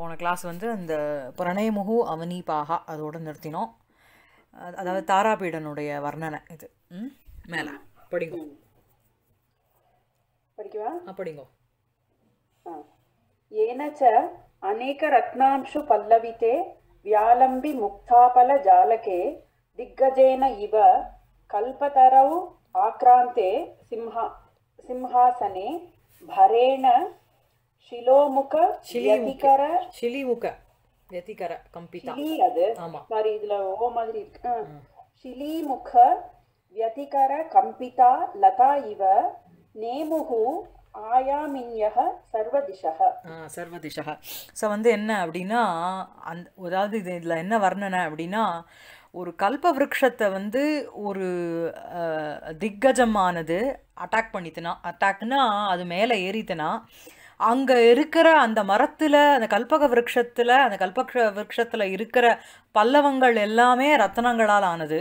போன கிளாஸ் வந்து அந்த பிரணயமுகு அவனிபாகா அதோடு நிறுத்தினோம் அதாவது தாராபீடனுடைய வர்ணனை இது ம் மேலே படிங்கோ படிக்குவா படிங்கோ ఏనచ అనేక రత్నాంశు పల్లవితే వ్యాలంబి ముక్తాపల జాలకే దిగ్గజేన ఇవ కల్పతరౌ ఆక్రాంతే సింహ ஷிலோமுக ஷிலிமுக ஷிலிமுக வெதிகர கம்பிதா ஷிலி அது ஆமா சாரி இதுல ஓ மாதிரி இருக்கு ஷிலிமுக व्यतिकर கம்பிதா லதா இவ நேமுகு ஆயாமின்யக சர்வதிஷக சர்வதிஷக ஸோ வந்து என்ன அப்படின்னா அந் அதாவது இது இதில் என்ன வர்ணனை அப்படின்னா ஒரு கல்ப விரக்ஷத்தை வந்து ஒரு திக்கஜமானது அட்டாக் பண்ணித்தனா அட்டாக்னா அது மேலே ஏறித்தனா அங்கே இருக்கிற அந்த மரத்தில் அந்த கல்பக விருட்சத்தில் அந்த கல்பக விருட்சத்தில் இருக்கிற பல்லவங்கள் எல்லாமே ரத்தனங்களால் ஆனது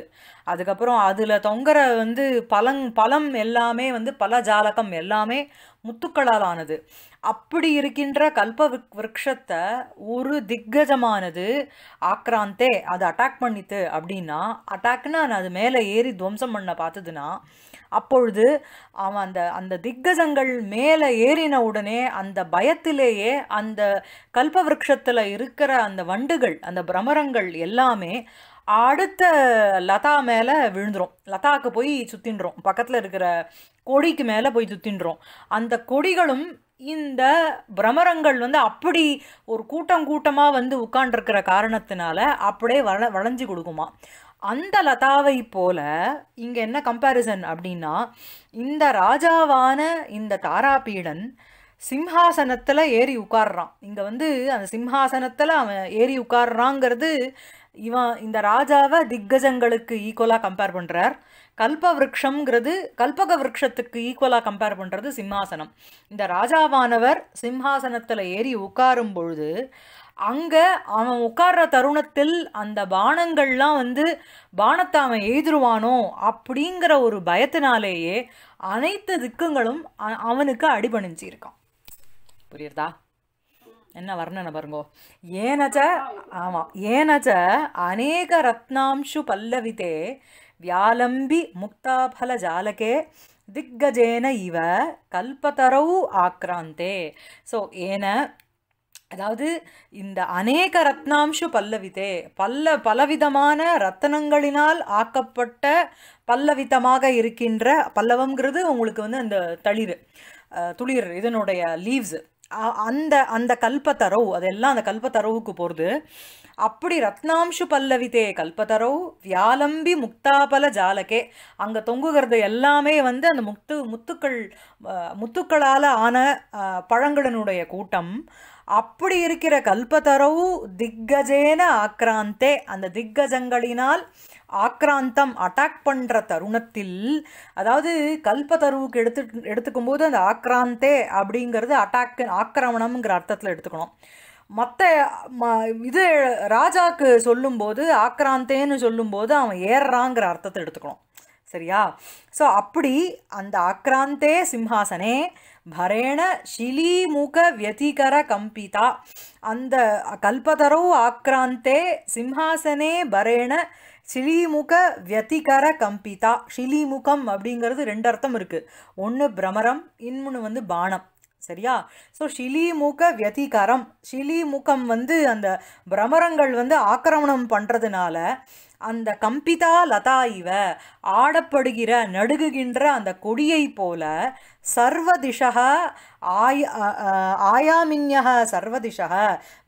அதுக்கப்புறம் அதில் தொங்குற வந்து பழங் பழம் எல்லாமே வந்து பல ஜாலகம் எல்லாமே முத்துக்களால் ஆனது அப்படி இருக்கின்ற கல்ப விரக்ஷத்தை ஒரு திக்கஜமானது ஆக்ராந்தே அதை அட்டாக் பண்ணித்து அப்படின்னா அட்டாக்னா அது மேலே ஏறி துவம்சம் பண்ண பார்த்ததுன்னா அப்பொழுது அவன் அந்த அந்த திக்கஜங்கள் மேலே ஏறின உடனே அந்த பயத்திலேயே அந்த கல்பவிருஷத்தில் இருக்கிற அந்த வண்டுகள் அந்த பிரமரங்கள் எல்லாமே அடுத்த லதா மேலே விழுந்துடும் லதாவுக்கு போய் சுற்றின்றோம் பக்கத்தில் இருக்கிற கொடிக்கு மேலே போய் சுற்றின்றோம் அந்த கொடிகளும் இந்த பிரமரங்கள் வந்து அப்படி ஒரு கூட்டம் கூட்டமாக வந்து உட்காண்டிருக்கிற காரணத்தினால அப்படியே வள வளைஞ்சு கொடுக்குமா அந்த லதாவை போல இங்கே என்ன கம்பேரிசன் அப்படின்னா இந்த ராஜாவான இந்த தாராபீடன் சிம்ஹாசனத்தில் ஏறி உட்கார்றான் இங்கே வந்து அந்த சிம்ஹாசனத்தில் அவன் ஏறி உட்கார்றாங்கிறது இவன் இந்த ராஜாவை திக்கஜங்களுக்கு ஈக்குவலாக கம்பேர் பண்ணுறார் கல்ப விரக்ஷங்கிறது கல்பக விரக்ஷத்துக்கு ஈக்குவலாக கம்பேர் பண்ணுறது சிம்ஹாசனம் இந்த ராஜாவானவர் சிம்ஹாசனத்தில் ஏறி உட்காரும் பொழுது அங்கே அவன் உட்கார்ற தருணத்தில் அந்த பானங்கள்லாம் வந்து பானத்தை அவன் எய்திருவானோ அப்படிங்கிற ஒரு பயத்தினாலேயே அனைத்து திக்குங்களும் அவனுக்கு அடிபணிஞ்சிருக்கான் புரியுறதா என்ன வர்ணனை பாருங்கோ ஏனச்ச ஆமாம் ஏனச்ச அநேக ரத்னாம்சு பல்லவிதே வியாலம்பி முக்தாபல ஜாலகே திக்கஜேன இவ கல்பதரவு ஆக்ராந்தே ஸோ ஏன அதாவது இந்த அநேக ரத்னாம்சு பல்லவிதே பல்ல பலவிதமான ரத்தனங்களினால் ஆக்கப்பட்ட பல்லவிதமாக இருக்கின்ற பல்லவங்கிறது உங்களுக்கு வந்து அந்த தளிர் துளிர் இதனுடைய லீவ்ஸ் அந்த அந்த கல்பத்தரவு அதெல்லாம் அந்த கல்பத்தரவுக்கு போகிறது அப்படி ரத்னாம்சு பல்லவிதே கல்பத்தரவு வியாலம்பி முக்தாபல ஜாலகே அங்கே தொங்குகிறது எல்லாமே வந்து அந்த முத்து முத்துக்கள் முத்துக்களால் ஆன பழங்களினுடைய கூட்டம் அப்படி இருக்கிற கல்பதரவு திக்கஜேன ஆக்ராந்தே அந்த திக்கஜங்களினால் ஆக்ராந்தம் அட்டாக் பண்ணுற தருணத்தில் அதாவது கல்பதருவுக்கு எடுத்து எடுத்துக்கும் போது அந்த ஆக்ராந்தே அப்படிங்கிறது அட்டாக்கு ஆக்கிரமணம்ங்கிற அர்த்தத்தில் எடுத்துக்கணும் மற்ற இது ராஜாக்கு சொல்லும்போது ஆக்ராந்தேன்னு சொல்லும்போது அவன் ஏறுறாங்கிற அர்த்தத்தை எடுத்துக்கணும் சரியா ஸோ அப்படி அந்த ஆக்ராந்தே சிம்ஹாசனே பரேண ஷிலீமுக வியதிகர கம்பிதா அந்த கல்பதரோ ஆக்ராந்தே சிம்ஹாசனே பரேண ஷிலீமுக வியதிகர கம்பிதா ஷிலீமுகம் அப்படிங்கிறது ரெண்டு அர்த்தம் இருக்குது ஒன்று பிரமரம் இன்னொன்று வந்து பானம் சரியா ஸோ ஷிலிமுக வியதிகரம் ஷிலிமுகம் வந்து அந்த பிரமரங்கள் வந்து ஆக்கிரமணம் பண்ணுறதுனால அந்த கம்பிதா லதா இவ ஆடப்படுகிற நடுகுகின்ற அந்த கொடியை போல சர்வதிஷக ஆய ஆயாமின்யக சர்வதிஷக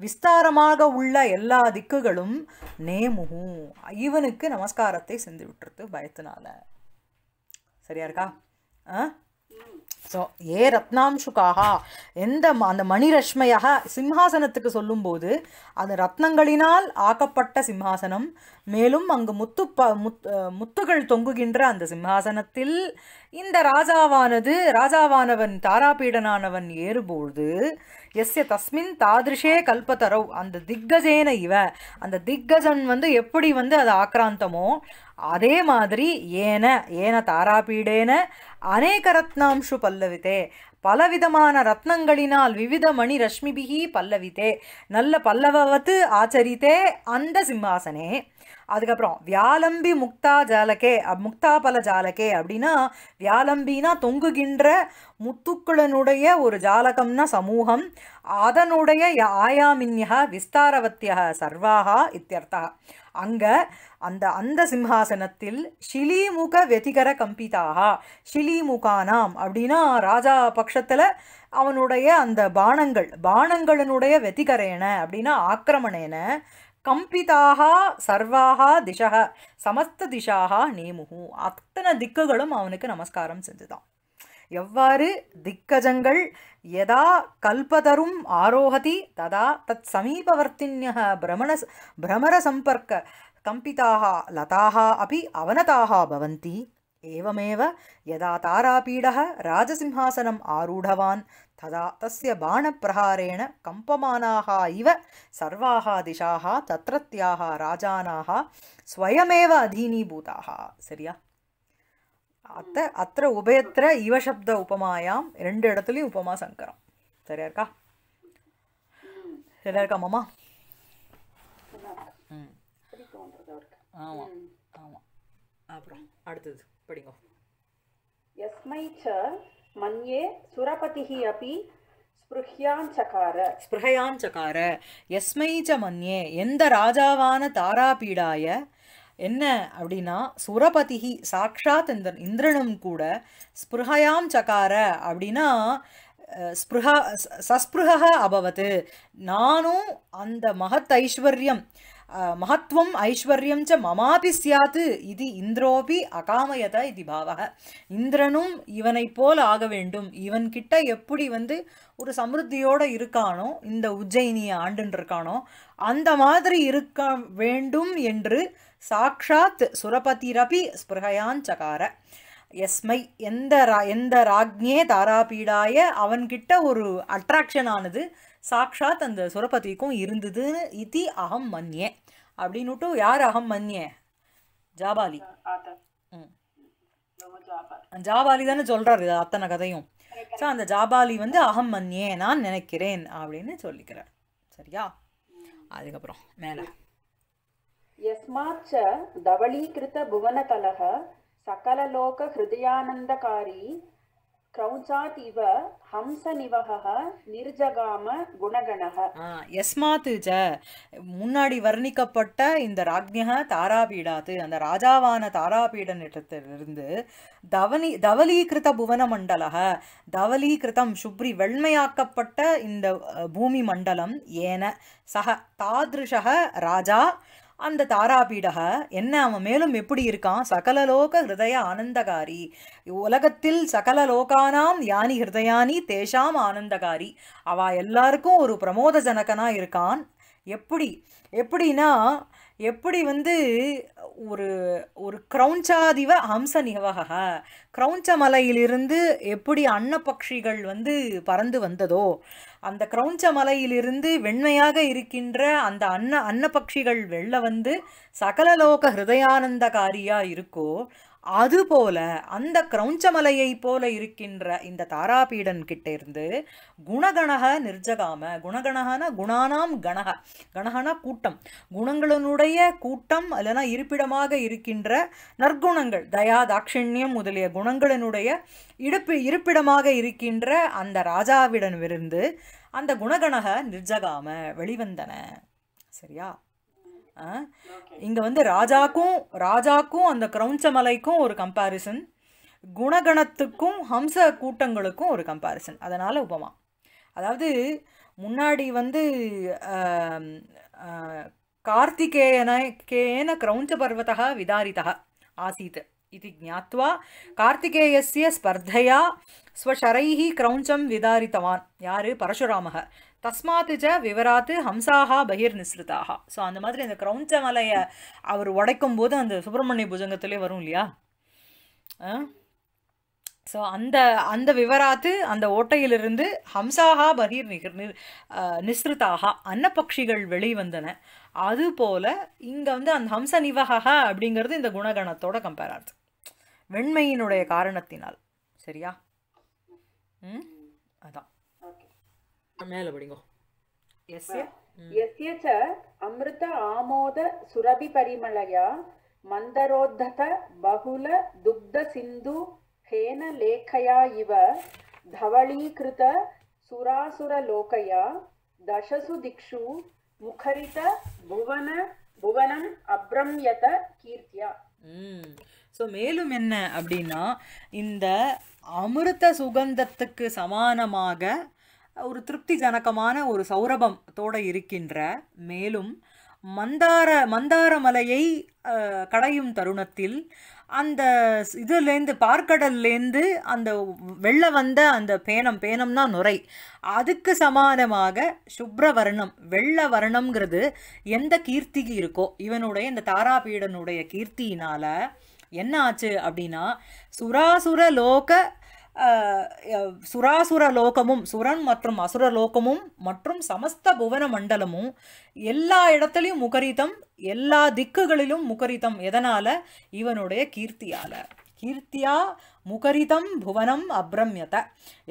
விஸ்தாரமாக உள்ள எல்லா திக்குகளும் நேமுகு இவனுக்கு நமஸ்காரத்தை செஞ்சு விட்டுருது பயத்தினால சரியா இருக்கா ஆ ஸோ ஏ ரத்னாம்சுக்காக எந்த அந்த மணிரஷ்மையாக சிம்ஹாசனத்துக்கு சொல்லும்போது அது ரத்னங்களினால் ஆக்கப்பட்ட சிம்ஹாசனம் மேலும் அங்கு முத்து ப முத்துகள் தொங்குகின்ற அந்த சிம்ஹாசனத்தில் இந்த ராஜாவானது ராஜாவானவன் தாராபீடனானவன் ஏறும்போது எஸ்ய தஸ்மின் தாதிருஷே கல்பத்தரவ் அந்த திக்கஜேன இவ அந்த திக்கஜன் வந்து எப்படி வந்து அது ஆக்கிராந்தமோ அதே மாதிரி ஏன ஏன தாராபீடேன அநேக ரத்னாம்சு பல்லவித்தே பலவிதமான ரத்னங்களினால் விவித மணி ரஷ்மிபிகி பல்லவித்தே நல்ல பல்லவத்து ஆச்சரித்தே அந்த சிம்மாசனே அதுக்கப்புறம் வியாலம்பி முக்தா ஜாலகே முக்தா பல ஜாலகே அப்படின்னா வியாலம்பினா தொங்குகின்ற முத்துக்களனுடைய ஒரு ஜாலகம்னா சமூகம் அதனுடைய ஆயாமின்யா விஸ்தாரவத்தியா சர்வாகா இத்தியர்த்தா அங்கே அந்த அந்த சிம்ஹாசனத்தில் ஷிலிமுக வெதிகர கம்பிதாக ஷிலிமுகானாம் அப்படின்னா ராஜா பட்சத்தில் அவனுடைய அந்த பானங்கள் பானங்களினுடைய வெதிகரேன அப்படின்னா ஆக்கிரமணேன கம்பிதாக சர்வாக திசக சமஸ்த திசாக நேமுகு அத்தனை திக்குகளும் அவனுக்கு நமஸ்காரம் செஞ்சுதான் எவ்வாறு திக்கஜங்கள் எதா கல்பதரும் ஆரோகதி ததா தத் சமீபவர்த்தின்ய பிரமண பிரமர சம்பர்க்க கம்பிதாக லதாக அப்படி அவனதாக பவந்தி ஏவமேவ எதா தாராபீட ராஜசிம்ஹாசனம் ஆரூடவான் ததா தஸ்ய பாணப்பிரகாரேண கம்பமானாக இவ சர்வாக திசாக தத்ரத்தியாக ராஜானாக ஸ்வயமேவ அதீனீபூதாக சரியா அத்த அத்த உபயத்திர இவசப்த உபமாயாம் ரெண்டு இடத்துலையும் உபமா சங்கரம் சரியா இருக்கா சரியா இருக்கா மாமா ஆமாம் ஆமாம் அப்புறம் அடுத்தது படிங்க எஸ்மை ச மன்யே சுரபதிஹி அப்பி ஸ்பிருஹயாஞ்சகார எஸ்மை ச மன்யே எந்த ராஜாவான தாராபீடாய என்ன அப்படின்னா சுரபதிஹி சாட்சாத் இந்த இந்திரனும் கூட ஸ்பிருஹயாம் சகார அப்படின்னா ஸ்பிருஹா சஸ்பிருஹா அபவத்து நானும் அந்த மகத் ஐஸ்வர்யம் மகத்வம் ஐஸ்வர்யம் ச மமாபி சியாத்து இது இந்திரோபி அகாமயத இது பாவக இந்திரனும் இவனை போல் ஆக வேண்டும் இவன்கிட்ட எப்படி வந்து ஒரு சமிருத்தியோடு இருக்கானோ இந்த உஜ்ஜயினியை ஆண்டுன்னு இருக்கானோ அந்த மாதிரி இருக்க வேண்டும் என்று சாக்ஷாத் சுரபதிரபி ஸ்பிருகையான் சகார எஸ்மை எந்த ரா எந்த ராக்னியே தாராபீடாய அவன்கிட்ட ஒரு அட்ராக்ஷன் ஆனது சாக்ஷாத் அந்த சுரபதிக்கும் இருந்ததுன்னு இதி அகம் மன்யே அப்படின்னுட்டு யார் அகம் மன்யே ஜாபாலி ஜாபாலி தானே சொல்கிறாரு அத்தனை கதையும் ஸோ அந்த ஜாபாலி வந்து அகம் மன்யே நான் நினைக்கிறேன் அப்படின்னு சொல்லிக்கிறார் சரியா அதுக்கப்புறம் மேலே யஸ்மாச்ச தவளீகிருத்த புவனதலக சகலலோக ஹிருதயானந்தகாரி கிரௌஞ்சாத் இவ ஹம்சநிவகः நிர்ஜகாம குணகணः எஸ்மாத் ஜ முன்னாடி வர்ணிக்கப்பட்ட இந்த ராஜ்யக தாராபீடாத்து அந்த ராஜாவான தாராபீட நிலத்திலிருந்து தவனி தவலீகிருத புவன மண்டலக தவலீகிருதம் சுப்ரி வெண்மையாக்கப்பட்ட இந்த பூமி மண்டலம் ஏன சக தாதிருஷக ராஜா அந்த தாராபீடக என்ன அவன் மேலும் எப்படி இருக்கான் சகலலோக ஹிருதய ஆனந்தகாரி உலகத்தில் சகல லோகானாம் யானி ஹிருதயானி தேஷாம் ஆனந்தகாரி அவ எல்லாருக்கும் ஒரு பிரமோத ஜனகனாக இருக்கான் எப்படி எப்படின்னா எப்படி வந்து ஒரு ஒரு கிரௌஞ்சாதிவ ஹம்ச நிவகா கிரௌஞ்ச மலையிலிருந்து எப்படி அன்னப்பக்ஷிகள் வந்து பறந்து வந்ததோ அந்த கிரௌஞ்ச மலையிலிருந்து வெண்மையாக இருக்கின்ற அந்த அன்ன அன்னபக்ஷிகள் வெள்ள வந்து சகலலோக ஹிருதயானந்தகாரியாக இருக்கோ அதுபோல அந்த கிரௌஞ்சமலையை போல இருக்கின்ற இந்த தாராபீடன் கிட்ட இருந்து குணகணக நிர்ஜகாம குணகணகன குணானாம் கணக கணகனா கூட்டம் குணங்களினுடைய கூட்டம் இல்லைனா இருப்பிடமாக இருக்கின்ற நற்குணங்கள் தயா தாட்சிணியம் முதலிய குணங்களினுடைய இடுப்பு இருப்பிடமாக இருக்கின்ற அந்த ராஜாவிடன் விருந்து அந்த குணகணக நிர்ஜகாம வெளிவந்தன சரியா இங்கே வந்து ராஜாக்கும் ராஜாக்கும் அந்த கிரௌஞ்சமலைக்கும் ஒரு கம்பாரிசன் குணகணத்துக்கும் ஹம்ச கூட்டங்களுக்கும் ஒரு கம்பாரிசன் அதனால் உபமா அதாவது முன்னாடி வந்து கார்த்திகேயனை கேன கிரௌஞ்ச பர்வத்தா விதாரிதா ஆசீத் இது ஜாத்வா கார்த்திகேயஸ்ய ஸ்பர்தையா ஸ்வஷரைஹி கிரௌஞ்சம் விதாரித்தவான் யார் பரஷுராமக தஸ்மாத்து ஜ விவராத்து ஹம்சாகா பகிர் நிஸ்ருதாகா ஸோ அந்த மாதிரி அந்த மலையை அவர் உடைக்கும் போது அந்த சுப்பிரமணிய புஜங்கத்திலே வரும் இல்லையா ஸோ அந்த அந்த விவராத்து அந்த ஓட்டையிலிருந்து ஹம்சாகா பகிர் நிகர் நிர் நிஸ்ருதாகா அன்னப்பக்ஷிகள் வெளிவந்தன அதுபோல் இங்கே வந்து அந்த ஹம்ச நிவகா அப்படிங்கிறது இந்த குணகணத்தோட கம்பேர் ஆகுது வெண்மையினுடைய காரணத்தினால் சரியா ம் அதான் மேலே படிங்க எஸ்ய அமிர்த ஆமோத சுரபி பரிமளயா மந்தரோத்தத பகுல துக்த சிந்து ஹேன லேखया இவ धवळीकृत सुरासुरलोकया தசசு திக்ஷு முகரித புவன புவனம் அப்ரம்யத கீர்த்தியா ஸோ மேலும் என்ன அப்படின்னா இந்த அமிர்த சுகந்தத்துக்கு சமானமாக ஒரு திருப்திஜனகமான ஒரு சௌரபத்தோடு இருக்கின்ற மேலும் மந்தார மந்தாரமலையை கடையும் தருணத்தில் அந்த இதுலேருந்து பார்க்கடல்லேருந்து அந்த வெள்ள வந்த அந்த பேனம் பேனம்னா நுரை அதுக்கு சமானமாக சுப்ரவர்ணம் வெள்ள வர்ணம்ங்கிறது எந்த கீர்த்திக்கு இருக்கோ இவனுடைய இந்த தாராபீடனுடைய கீர்த்தியினால் என்ன ஆச்சு அப்படின்னா சுராசுர லோக சுராசுர லோகமும் சுரன் மற்றும் அசுர லோகமும் மற்றும் சமஸ்த புவன மண்டலமும் எல்லா இடத்துலையும் முகரிதம் எல்லா திக்குகளிலும் முகரிதம் எதனால் இவனுடைய கீர்த்தியால கீர்த்தியா முகரிதம் புவனம் அப்ரம்யத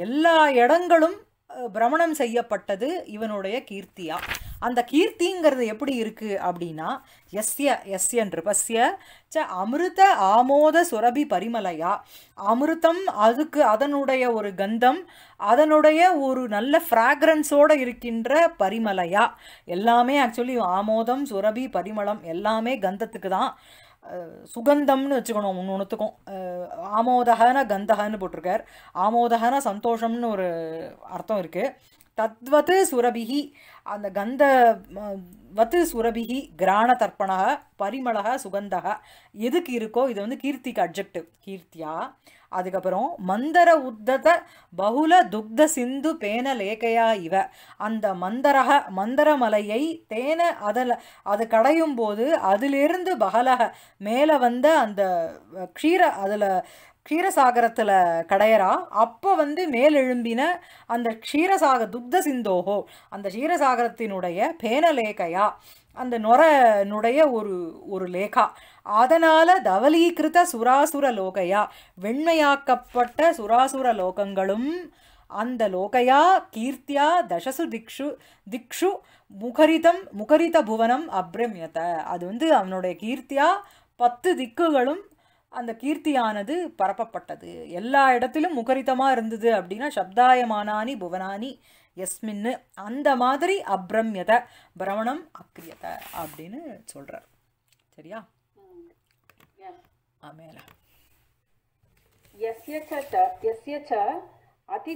எல்லா இடங்களும் பிரமணம் செய்யப்பட்டது இவனுடைய கீர்த்தியா அந்த கீர்த்திங்கிறது எப்படி இருக்குது அப்படின்னா எஸ்ய எஸ்யன்று பஸ்ய ச அமிர்த ஆமோத சுரபி பரிமலையா அமிர்தம் அதுக்கு அதனுடைய ஒரு கந்தம் அதனுடைய ஒரு நல்ல ஃப்ராக்ரன்ஸோடு இருக்கின்ற பரிமலையா எல்லாமே ஆக்சுவலி ஆமோதம் சுரபி பரிமளம் எல்லாமே கந்தத்துக்கு தான் சுகந்தம்னு வச்சுக்கணும் ஒன்று ஒன்றுத்துக்கும் ஆமோதகன கந்தகன்னு போட்டிருக்கார் ஆமோதகன சந்தோஷம்னு ஒரு அர்த்தம் இருக்குது தத்வத் சுரபிகி அந்த கந்த வத்து சுரபிகி கிராண தர்ப்பணக பரிமளக சுகந்தக எதுக்கு இருக்கோ இது வந்து கீர்த்திக்கு அப்ஜெக்டிவ் கீர்த்தியா அதுக்கப்புறம் மந்தர உத்தத பகுல துக்த சிந்து பேன லேக்கையா இவ அந்த மந்தரக மந்தரமலையை தேன அதில் அது கடையும் போது அதிலிருந்து பகலக மேலே வந்த அந்த க்ஷீர அதில் க்ஷீரசாகரத்தில் கடையரா அப்போ வந்து மேலெழும்பின அந்த க்ஷீரசாக துப்த சிந்தோகோ அந்த க்ஷீரசாகரத்தினுடைய பேனலேகையா அந்த நொரனுடைய ஒரு ஒரு லேகா அதனால் தவலீகிருத சுராசுர லோகையா வெண்மையாக்கப்பட்ட சுராசுர லோகங்களும் அந்த லோகையா கீர்த்தியா தசசு திக்ஷு திக்ஷு முகரிதம் முகரித புவனம் அப்ரமியத்தை அது வந்து அவனுடைய கீர்த்தியா பத்து திக்குகளும் அந்த கீர்த்தியானது பரப்பப்பட்டது எல்லா இடத்திலும் முகரிதமாக இருந்தது அப்படின்னா சப்தாயமானானி புவனானி எஸ்மின்னு அந்த மாதிரி அப்ரம்யத பிரமணம் அக்ரியத அப்படின்னு சொல்கிறார் சரியா ஆமேல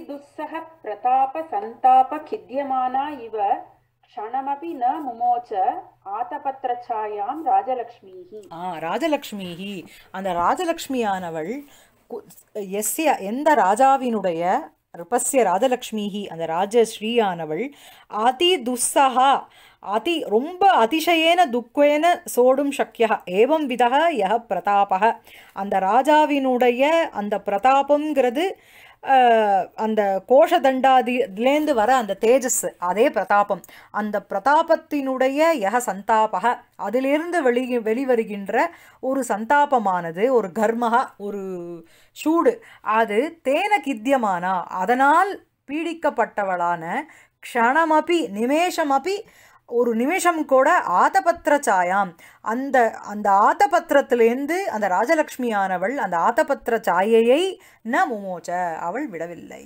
துஸ்ஸக பிரதாப சந்தாப கித்தியமானா இவ க்ஷணமபி ந முமோச்ச ஆத்தபத்திரச்சாயாம் ராஜலக்ஷ்மிஹி ஆ ராஜலக்ஷ்மிஹி அந்த ராஜலக்ஷ்மியானவள் எஸ்ய எந்த ராஜாவினுடைய ரிபஸ்ய ராஜலக்ஷ்மிஹி அந்த ராஜஸ்ரீயானவள் அதி துஸ்ஸகா அதி ரொம்ப அதிசயேன துக்கேன சோடும் சக்கியா ஏவம் விதக யக பிரதாபக அந்த ராஜாவினுடைய அந்த பிரதாபங்கிறது அந்த கோஷ வர அந்த தேஜஸ் அதே பிரதாபம் அந்த பிரதாபத்தினுடைய யக சந்தாபக அதிலிருந்து வெளி வெளிவருகின்ற ஒரு சந்தாபமானது ஒரு கர்மக ஒரு சூடு அது தேன கித்தியமானா அதனால் பீடிக்கப்பட்டவளான க்ஷணமபி நிமேஷமபி ஒரு நிமிஷம் கூட ஆத்தபத்திர சாயாம் அந்த அந்த ஆத்தபத்திரத்திலேருந்து அந்த ராஜலக்ஷ்மியானவள் அந்த ஆத்தபத்திர சாயையை ந மோச்ச அவள் விடவில்லை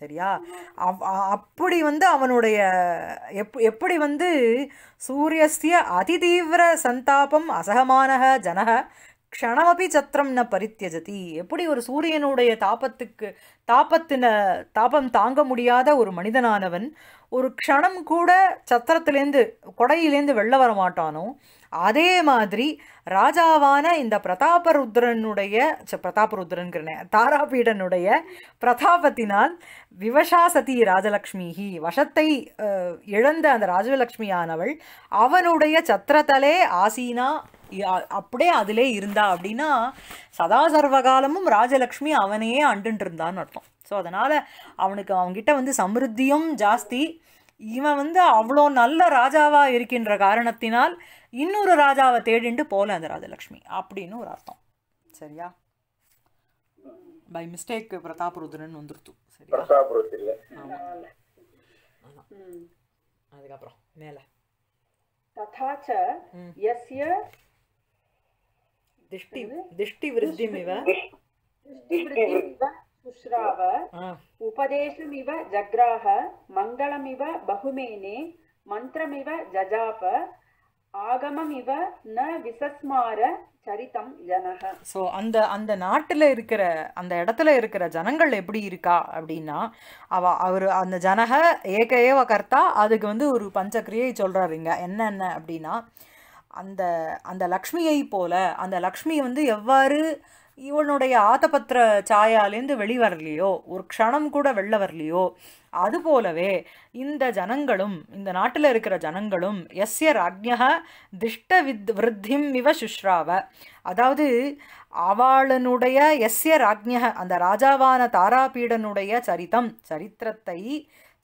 சரியா அவ் அப்படி வந்து அவனுடைய எப் எப்படி வந்து சூரியஸ்ய அதிதீவிர சந்தாபம் அசகமான ஜனக க்ஷணமபி சத்திரம் ந பரித்தியஜதி எப்படி ஒரு சூரியனுடைய தாபத்துக்கு தாபத்தின தாபம் தாங்க முடியாத ஒரு மனிதனானவன் ஒரு க்ஷணம் கூட சத்திரத்திலேருந்து கொடையிலேருந்து வெளில வர மாட்டானோ அதே மாதிரி ராஜாவான இந்த பிரதாபருத்ரனுடைய பிரதாபருத்ரன்கிறனே தாராபீடனுடைய பிரதாபத்தினால் விவசா சதி ராஜலக்ஷ்மிஹி வசத்தை இழந்த அந்த ராஜலக்ஷ்மியானவள் அவனுடைய சத்திரத்தலே ஆசீனா அப்படியே அதிலே இருந்தா அப்படின்னா சதா சர்வகாலமும் ராஜலக்ஷ்மி அவனையே அண்டுன்ட்டு இருந்தான்னு அர்த்தம் ஸோ அதனால் அவனுக்கு அவங்ககிட்ட வந்து சமிருத்தியும் ஜாஸ்தி இவன் வந்து அவ்வளோ நல்ல ராஜாவாக இருக்கின்ற காரணத்தினால் இன்னொரு ராஜாவை தேடிண்டு போகல அந்த ராஜலக்ஷ்மி அப்படின்னு ஒரு அர்த்தம் சரியா பை மிஸ்டேக் பிரதாப் ருத்ரன் வந்துருத்து சரியா அதுக்கப்புறம் மேலே तथा दिष्टि दिष्टिवृद्धिमिव दिष्टिवृद्धिमिव शुश्राव उपदेशमिव जग्राह मङ्गलमिव बहुमेने मन्त्रमिव जजाप ஆகமமிவ ந விசஸ்மார சரித்தம் ஜனக ஸோ அந்த அந்த நாட்டில் இருக்கிற அந்த இடத்துல இருக்கிற ஜனங்கள் எப்படி இருக்கா அப்படின்னா அவ அவர் அந்த ஜனக ஏக ஏவ கர்த்தா அதுக்கு வந்து ஒரு பஞ்சக்கிரியை சொல்கிறாருங்க என்னென்ன அப்படின்னா அந்த அந்த லக்ஷ்மியை போல அந்த லக்ஷ்மி வந்து எவ்வாறு இவனுடைய ஆத்தபத்திர சாயாலேருந்து வெளிவரலையோ ஒரு க்ஷணம் கூட வெளில வரலையோ அது போலவே இந்த ஜனங்களும் இந்த நாட்டில் இருக்கிற ஜனங்களும் எஸ்ய ராஜ்யா திஷ்ட வித் விருத்திம் இவ சுஷ்ராவ அதாவது அவளனுடைய எஸ்ய ராஜ்யா அந்த ராஜாவான தாராபீடனுடைய சரித்தம் சரித்திரத்தை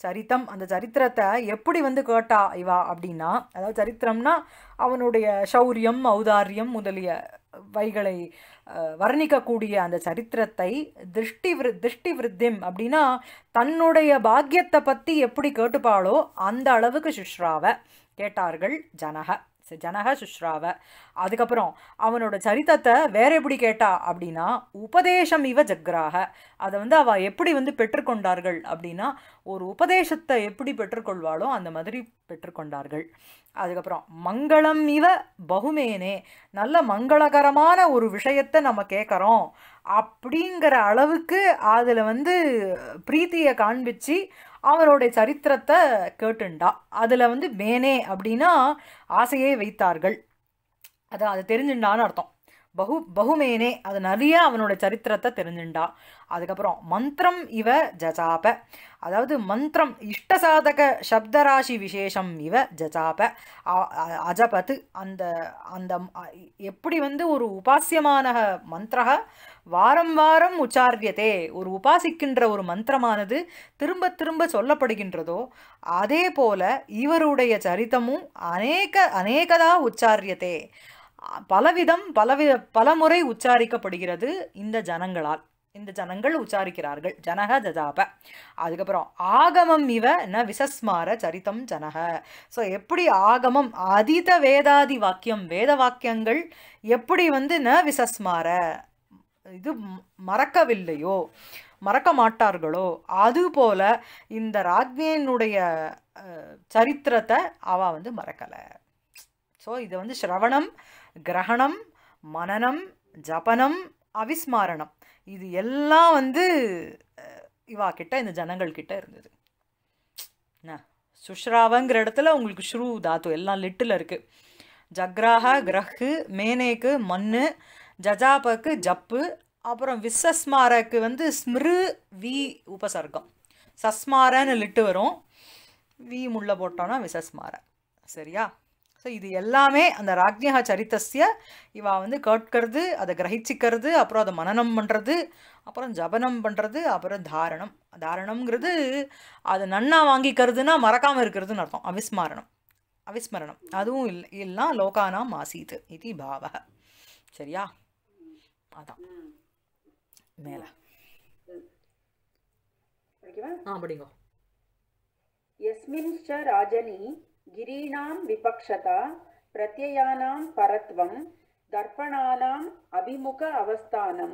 சரித்தம் அந்த சரித்திரத்தை எப்படி வந்து கேட்டா இவா அப்படின்னா அதாவது சரித்திரம்னா அவனுடைய சௌரியம் ஔதாரியம் முதலிய வைகளை வர்ணிக்கக்கூடிய அந்த சரித்திரத்தை திருஷ்டி விரு திருஷ்டி விருத்திம் அப்படின்னா தன்னுடைய பாக்கியத்தை பற்றி எப்படி கேட்டுப்பாளோ அந்த அளவுக்கு சுஷ்ராவை கேட்டார்கள் ஜனக ஜனக சுஷ்ராவ அதுக்கப்புறம் அவனோட சரித்தத்தை வேற எப்படி கேட்டா அப்படின்னா உபதேசம் இவ ஜக்ராக அதை வந்து அவள் எப்படி வந்து பெற்றுக்கொண்டார்கள் அப்படின்னா ஒரு உபதேசத்தை எப்படி பெற்றுக்கொள்வாளோ அந்த மாதிரி பெற்றுக்கொண்டார்கள் அதுக்கப்புறம் மங்களம் இவ பகுமேனே நல்ல மங்களகரமான ஒரு விஷயத்தை நம்ம கேட்குறோம் அப்படிங்கிற அளவுக்கு அதில் வந்து பிரீத்தியை காண்பிச்சு அவருடைய சரித்திரத்தை கேட்டுண்டா அதில் வந்து மேனே அப்படின்னா ஆசையை வைத்தார்கள் அது அது தெரிஞ்சுண்டான்னு அர்த்தம் பகு பகுமேனே அது நிறைய அவனோட சரித்திரத்தை தெரிஞ்சுண்டா அதுக்கப்புறம் மந்திரம் இவ ஜஜாப அதாவது மந்திரம் இஷ்டசாதக சப்தராசி விசேஷம் இவ ஜஜாப அஜபத்து அந்த அந்த எப்படி வந்து ஒரு உபாசியமான மந்திர வாரம் வாரம் உச்சாரியதே ஒரு உபாசிக்கின்ற ஒரு மந்திரமானது திரும்ப திரும்ப சொல்லப்படுகின்றதோ அதே போல இவருடைய சரித்தமும் அநேக அநேகதா உச்சாரியதே பலவிதம் பலவித பலமுறை உச்சாரிக்கப்படுகிறது இந்த ஜனங்களால் இந்த ஜனங்கள் உச்சாரிக்கிறார்கள் ஜனக ஜதாப அதுக்கப்புறம் ஆகமம் இவ ந விசஸ்மார சரித்தம் ஜனக ஸோ எப்படி ஆகமம் அதீத வேதாதி வாக்கியம் வேத வாக்கியங்கள் எப்படி வந்து ந விசஸ்மார இது மறக்கவில்லையோ மறக்க மாட்டார்களோ அதுபோல் இந்த ராஜ்மியனுடைய சரித்திரத்தை அவ வந்து மறக்கலை ஸோ இது வந்து ஸ்ரவணம் கிரகணம் மனநம் ஜபனம் அவிஸ்மாரணம் இது எல்லாம் வந்து இவா கிட்ட இந்த ஜனங்கள் கிட்ட இருந்தது என்ன சுஷ்ராவங்கிற இடத்துல உங்களுக்கு ஸ்ரூ தாத்து எல்லாம் லிட்டில் இருக்குது ஜக்ராக கிரஹு மேனேக்கு மண்ணு ஜஜாபக்கு ஜப்பு அப்புறம் விஸ்வஸ்மாரக்கு வந்து ஸ்மிரு வி உபசர்க்கம் சஸ்மாரன்னு லிட்டு வரும் வி முள்ள போட்டோன்னா விசஸ்மார சரியா ஸோ இது எல்லாமே அந்த ராஜ்யா சரித்தஸ்ய இவா வந்து கேட்கறது அதை கிரகிச்சிக்கிறது அப்புறம் அதை மனநம் பண்ணுறது அப்புறம் ஜபனம் பண்ணுறது அப்புறம் தாரணம் தாரணம்ங்கிறது அதை நன்னா வாங்கிக்கிறதுனா மறக்காமல் இருக்கிறதுன்னு அர்த்தம் அவிஸ்மரணம் அவிஸ்மரணம் அதுவும் இல்லை இல்லைனா லோகானாம் ஆசீத் இது பாவக சரியா அதான் மேலே ஓகேவா எஸ்மின்ச்ச ராஜனி గిరీణాం విపక్షత ప్రత్యయానాం పరత్వం దర్పణానాం అభిముఖ అవస్థానం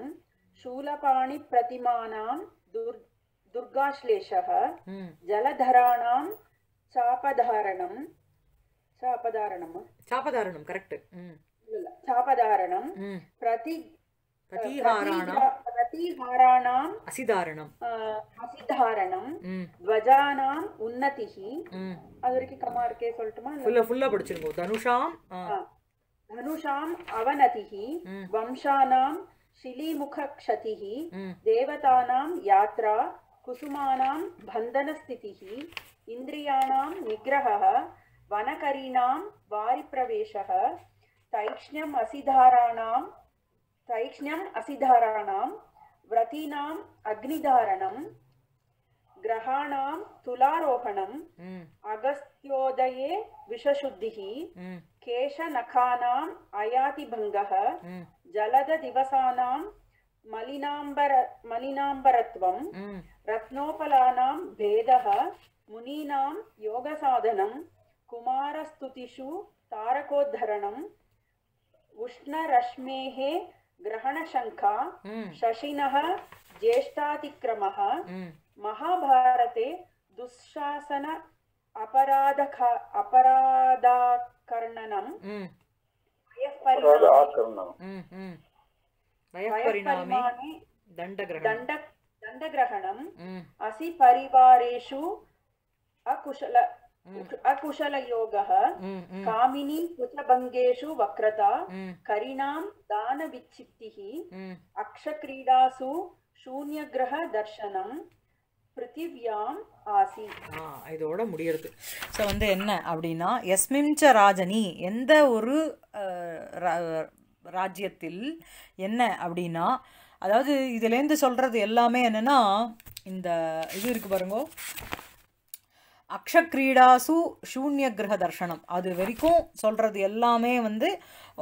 శూలపాణి ప్రతిమానాం దుర్ దుర్గాశ్లేష జలధరాణాం చాపధారణం చాపధారణం చాపధారణం కరెక్ట్ చాపధారణం ప్రతి प्रतिहाराणाम् असिधारणम् அசிதாரணம் ध्वजानाम् उन्नतिः அது வரைக்கும் கமா இருக்கே சொல்லட்டுமா ஃபுல்லா ஃபுல்லா படிச்சிருங்க தனுஷாம் தனுஷாம் शिलीमुखक्षतिः देवतानां यात्रा कुसुमानां बन्धनस्थितिः इन्द्रियाणां निग्रहः वनकरीणां वारिप्रवेशः तैक्ष्ण्यम् असिधाराणां तैक्ष्ण्यम् असिधाराणां व्रतीनाम् अग्निधारणं ग्रहाणां तुलारोहणम् हम्म। अगस्त्योदये विषशुद्धिः हम्म। केशनखानाम् अयातिभङ्गः हम्म। जलददिवसानां मलिनाम्बर मलिनाम्बरत्वं रत्नोपलानां भेदः मुनीनां योगसाधनं कुमारस्तुतिषु तारकोद्धरणम् उष्णरश्मेः ग्रहणशङ्का शशिनः ज्येष्ठातिक्रमः महाभारते दुःशासन अपराधख अपराधाकर्णनं वयःपरिणामे दण्डग्रहणम् असि परिवारेषु अकुशल Mm. अकुशलयोगः mm, mm. कामिनी कुचभङ्गेषु वक्रता करिणां दानविच्छित्तिः अक्षक्रीडासु शून्यग्रहदर्शनं பிருத்திவியாம் ஆசி இதோட முடியறது ஸோ வந்து என்ன அப்படின்னா எஸ்மிம்ச ராஜனி எந்த ஒரு ராஜ்யத்தில் என்ன அப்படின்னா அதாவது இதுலேருந்து சொல்கிறது எல்லாமே என்னென்னா இந்த இது இருக்குது பாருங்க அக்ஷக்ரீடாசு சூன்ய கிரக தர்ஷனம் அது வரைக்கும் சொல்கிறது எல்லாமே வந்து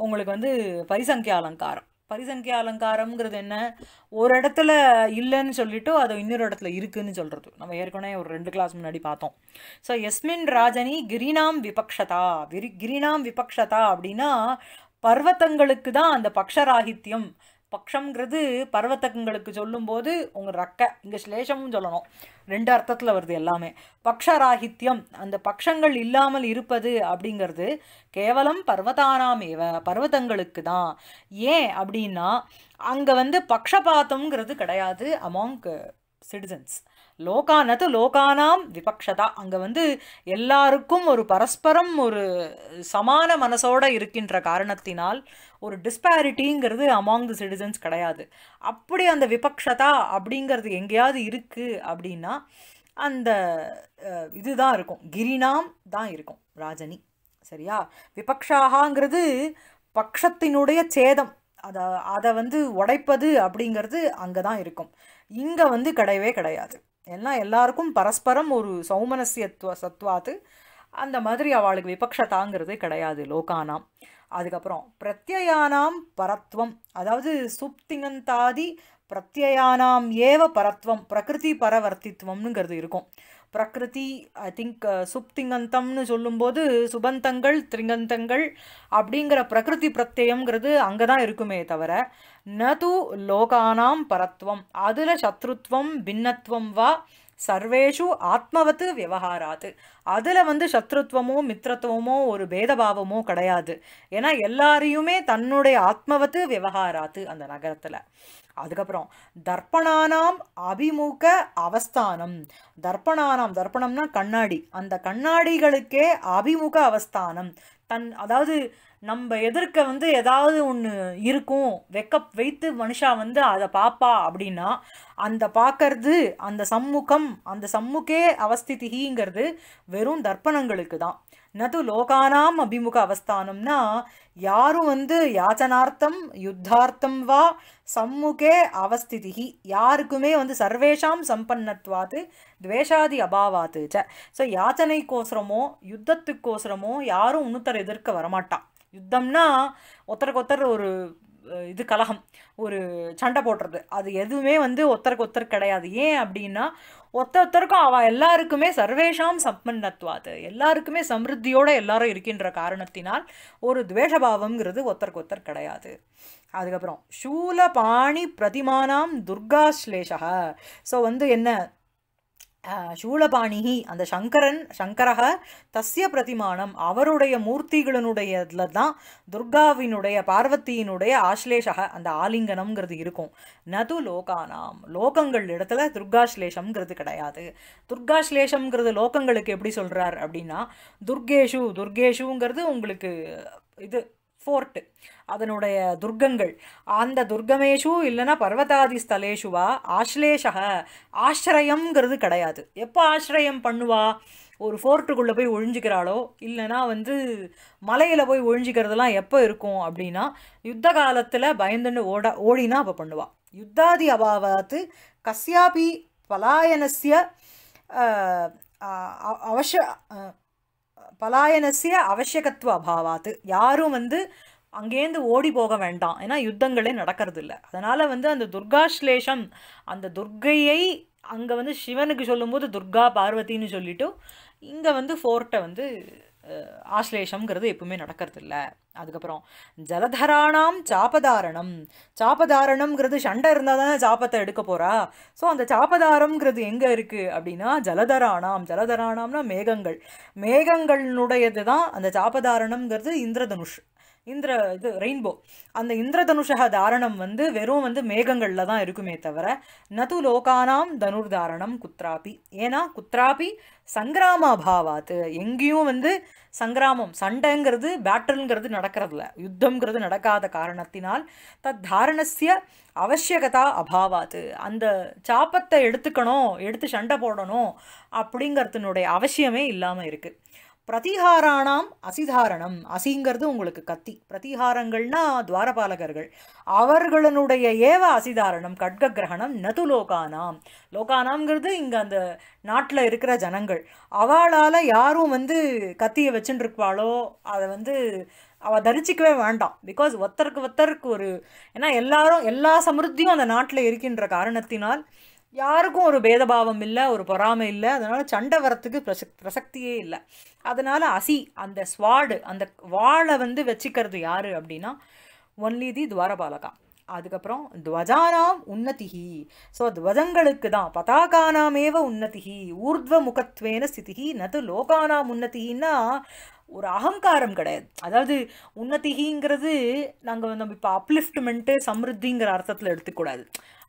உங்களுக்கு வந்து பரிசங்கிய அலங்காரம் பரிசங்கிய அலங்காரம்ங்கிறது என்ன ஒரு இடத்துல இல்லைன்னு சொல்லிட்டு அது இன்னொரு இடத்துல இருக்குன்னு சொல்கிறது நம்ம ஏற்கனவே ஒரு ரெண்டு கிளாஸ் முன்னாடி பார்த்தோம் ஸோ எஸ்மின் ராஜனி கிரீனாம் விபக்ஷதா விரி கிரினாம் விபக்ஷதா அப்படின்னா பர்வத்தங்களுக்கு தான் அந்த பக்ஷராகித்யம் பக்ஷங்கிறது பர்வத்தகங்களுக்கு சொல்லும்போது உங்கள் ரக்க இங்கே ஸ்லேஷமும் சொல்லணும் ரெண்டு அர்த்தத்தில் வருது எல்லாமே பக்ஷராகித்யம் அந்த பக்ஷங்கள் இல்லாமல் இருப்பது அப்படிங்கிறது கேவலம் பர்வதானாமேவ பர்வதங்களுக்கு தான் ஏன் அப்படின்னா அங்கே வந்து பக்ஷபாத்தம்ங்கிறது கிடையாது அமௌங்க் சிட்டிசன்ஸ் லோகானது லோகானாம் விபக்ஷதா அங்கே வந்து எல்லாருக்கும் ஒரு பரஸ்பரம் ஒரு சமான மனசோடு இருக்கின்ற காரணத்தினால் ஒரு டிஸ்பாரிட்டிங்கிறது அமாங் தி சிட்டிசன்ஸ் கிடையாது அப்படி அந்த விபக்ஷதா அப்படிங்கிறது எங்கேயாவது இருக்குது அப்படின்னா அந்த இதுதான் இருக்கும் கிரினாம் தான் இருக்கும் ராஜனி சரியா விபக்ஷாகாங்கிறது பக்ஷத்தினுடைய சேதம் அதை அதை வந்து உடைப்பது அப்படிங்கிறது அங்கே தான் இருக்கும் இங்கே வந்து கிடையவே கிடையாது ஏன்னா எல்லாருக்கும் பரஸ்பரம் ஒரு சௌமனசியத்துவ சத்வாத்து அந்த மாதிரி அவளுக்கு தாங்கிறது கிடையாது லோகானாம் அதுக்கப்புறம் பிரத்யானாம் பரத்வம் அதாவது சுப்திங்கந்தாதி பிரத்யானாம் ஏவ பரத்வம் பிரகிருதி பரவர்த்தித்வம்னுங்கிறது இருக்கும் பிரகிருதி ஐ திங்க் சுப்திங்கந்தம்னு சொல்லும்போது சுபந்தங்கள் திரிங்கந்தங்கள் அப்படிங்கிற பிரகிருதி பிரத்யம்ங்கிறது அங்கே தான் இருக்குமே தவிர நது லோகானாம் பரத்துவம் அதில் சத்ருத்வம் பின்னத்துவம் வா சர்வேஷு ஆத்மவத்து விவகாராது அதில் வந்து சத்ருத்வமோ மித்ரத்துவமோ ஒரு பேதபாவமோ கிடையாது ஏன்னா எல்லாரையுமே தன்னுடைய ஆத்மவத்து விவகாராத்து அந்த நகரத்தில் அதுக்கப்புறம் தர்ப்பணானாம் அபிமுக அவஸ்தானம் தர்ப்பணானாம் தர்ப்பணம்னா கண்ணாடி அந்த கண்ணாடிகளுக்கே அபிமுக அவஸ்தானம் தன் அதாவது நம்ம எதிர்க்க வந்து ஏதாவது ஒன்று இருக்கும் வெக்கப் வைத்து மனுஷா வந்து அதை பார்ப்பா அப்படின்னா அந்த பார்க்கறது அந்த சம்முகம் அந்த சம்முகே அவஸ்திதிங்கிறது வெறும் தர்ப்பணங்களுக்கு தான் நது லோகானாம் அபிமுக அவஸ்தானம்னா யாரும் வந்து யாச்சனார்த்தம் யுத்தார்த்தம் வா சம்முகே அவஸ்திதிகி யாருக்குமே வந்து சர்வேஷாம் சம்பன்னத்வாத்து துவேஷாதி அபாவாத்து ச ஸோ யாச்சனைக்கோசரமோ யுத்தத்துக்கோசரமோ யாரும் இன்னுத்தர் எதிர்க்க வரமாட்டான் யுத்தம்னா ஒருத்தருக்கு ஒருத்தர் ஒரு இது கலகம் ஒரு சண்டை போடுறது அது எதுவுமே வந்து ஒருத்தருக்கு ஒருத்தர் கிடையாது ஏன் அப்படின்னா ஒத்த ஒருத்தருக்கும் அவ எல்லாருக்குமே சர்வேஷாம் சம்பன்னத்வாது எல்லாருக்குமே சமிருத்தியோடு எல்லாரும் இருக்கின்ற காரணத்தினால் ஒரு துவேஷபாவம்ங்கிறது ஒருத்தருக்கு ஒருத்தர் கிடையாது அதுக்கப்புறம் சூலபாணி பிரதிமானாம் துர்கா ஸோ வந்து என்ன சூலபாணிகி அந்த சங்கரன் சங்கரக தஸ்ய பிரதிமானம் அவருடைய மூர்த்திகளினுடையதில் தான் துர்காவினுடைய பார்வதியினுடைய ஆஸ்லேஷக அந்த ஆலிங்கனம்ங்கிறது இருக்கும் நது லோகானாம் லோகங்கள் இடத்துல துர்காஸ்லேஷம்ங்கிறது கிடையாது துர்காஸ்லேஷம்ங்கிறது லோகங்களுக்கு எப்படி சொல்கிறார் அப்படின்னா துர்கேஷு துர்கேஷுங்கிறது உங்களுக்கு இது ஃபோர்ட்டு அதனுடைய துர்க்கங்கள் அந்த துர்க்கமேஷு இல்லைன்னா பர்வதாதி ஸ்தலேஷுவா ஆஸ்லேஷக ஆசிரயங்கிறது கிடையாது எப்போ ஆசிரயம் பண்ணுவா ஒரு ஃபோர்ட்டுக்குள்ளே போய் ஒழிஞ்சிக்கிறாளோ இல்லைனா வந்து மலையில் போய் ஒழிஞ்சிக்கிறதுலாம் எப்போ இருக்கும் அப்படின்னா யுத்த காலத்தில் பயந்துன்னு ஓட ஓடினா அப்போ பண்ணுவாள் யுத்தாதி அபாவத்து கஸ்யாபி பலாயனசிய அவசிய பலாயனசிய அவசியகத்துவ அபாவாத்து யாரும் வந்து அங்கேருந்து ஓடி போக வேண்டாம் ஏன்னா யுத்தங்களே நடக்கிறது இல்லை அதனால் வந்து அந்த துர்காஸ்லேஷம் அந்த துர்கையை அங்கே வந்து சிவனுக்கு சொல்லும்போது துர்கா பார்வதின்னு சொல்லிவிட்டு இங்கே வந்து ஃபோர்ட்டை வந்து ஆஸ்லேஷம்ங்கிறது எப்பவுமே இல்லை அதுக்கப்புறம் ஜலதராணாம் சாப்பதாரணம் சாப்பதாரணம்ங்கிறது சண்டை இருந்தால் தானே சாப்பத்தை எடுக்க போகிறா ஸோ அந்த சாப்பதாரம்ங்கிறது எங்கே இருக்குது அப்படின்னா ஜலதராணாம் ஜலதராணாம்னா மேகங்கள் மேகங்களுடையது தான் அந்த சாப்பதாரணம்ங்கிறது இந்திரதனுஷ் இந்திர இது ரெயின்போ அந்த இந்திரதனுஷக தாரணம் வந்து வெறும் வந்து மேகங்களில் தான் இருக்குமே தவிர நது லோகானாம் தனுர் தாரணம் குத்ராபி ஏன்னா குத்ராபி சங்கிராமாபாவாத் எங்கேயும் வந்து சங்கிராமம் சண்டைங்கிறது பேட்டல்ங்கிறது நடக்கிறதில்ல யுத்தம்ங்கிறது நடக்காத காரணத்தினால் தத் தாரணசிய அவசியகதா அபாவாத்து அந்த சாப்பத்தை எடுத்துக்கணும் எடுத்து சண்டை போடணும் அப்படிங்கிறதுனுடைய அவசியமே இல்லாமல் இருக்குது பிரதிகாராணாம் அசிதாரணம் அசிங்கிறது உங்களுக்கு கத்தி பிரதிகாரங்கள்னா துவாரபாலகர்கள் அவர்களுடைய ஏவ அசிதாரணம் கட்க கிரகணம் நது லோகானாம் லோகானாம்ங்கிறது இங்கே அந்த நாட்டில் இருக்கிற ஜனங்கள் அவளால் யாரும் வந்து கத்தியை வச்சுட்டுருப்பாளோ அதை வந்து அவள் தரிச்சிக்கவே வேண்டாம் பிகாஸ் ஒத்தருக்கு ஒத்தருக்கு ஒரு ஏன்னா எல்லாரும் எல்லா சமிருத்தியும் அந்த நாட்டில் இருக்கின்ற காரணத்தினால் யாருக்கும் ஒரு பேதபாவம் இல்லை ஒரு பொறாமை இல்லை அதனால் சண்டை வரத்துக்கு பிரசக் பிரசக்தியே இல்லை அதனால் அசி அந்த ஸ்வாடு அந்த வாழை வந்து வச்சுக்கிறது யார் அப்படின்னா ஒன்லி தி துவாரபாலகா அதுக்கப்புறம் துவஜானாம் உன்னதிகி ஸோ துவஜங்களுக்கு தான் பதாகானாமேவ உன்னதிகி ஊர்த்வ முகத்வேன ஸ்திதிகி நது லோகானாம் உன்னதிஹின்னா ஒரு அகங்காரம் கிடையாது அதாவது உன்னதிகிங்கிறது நாங்கள் நம்ம இப்போ அப்லிஃப்ட்மெண்ட்டு சம்ருத்திங்கிற அர்த்தத்தில் எடுத்துக்கூடாது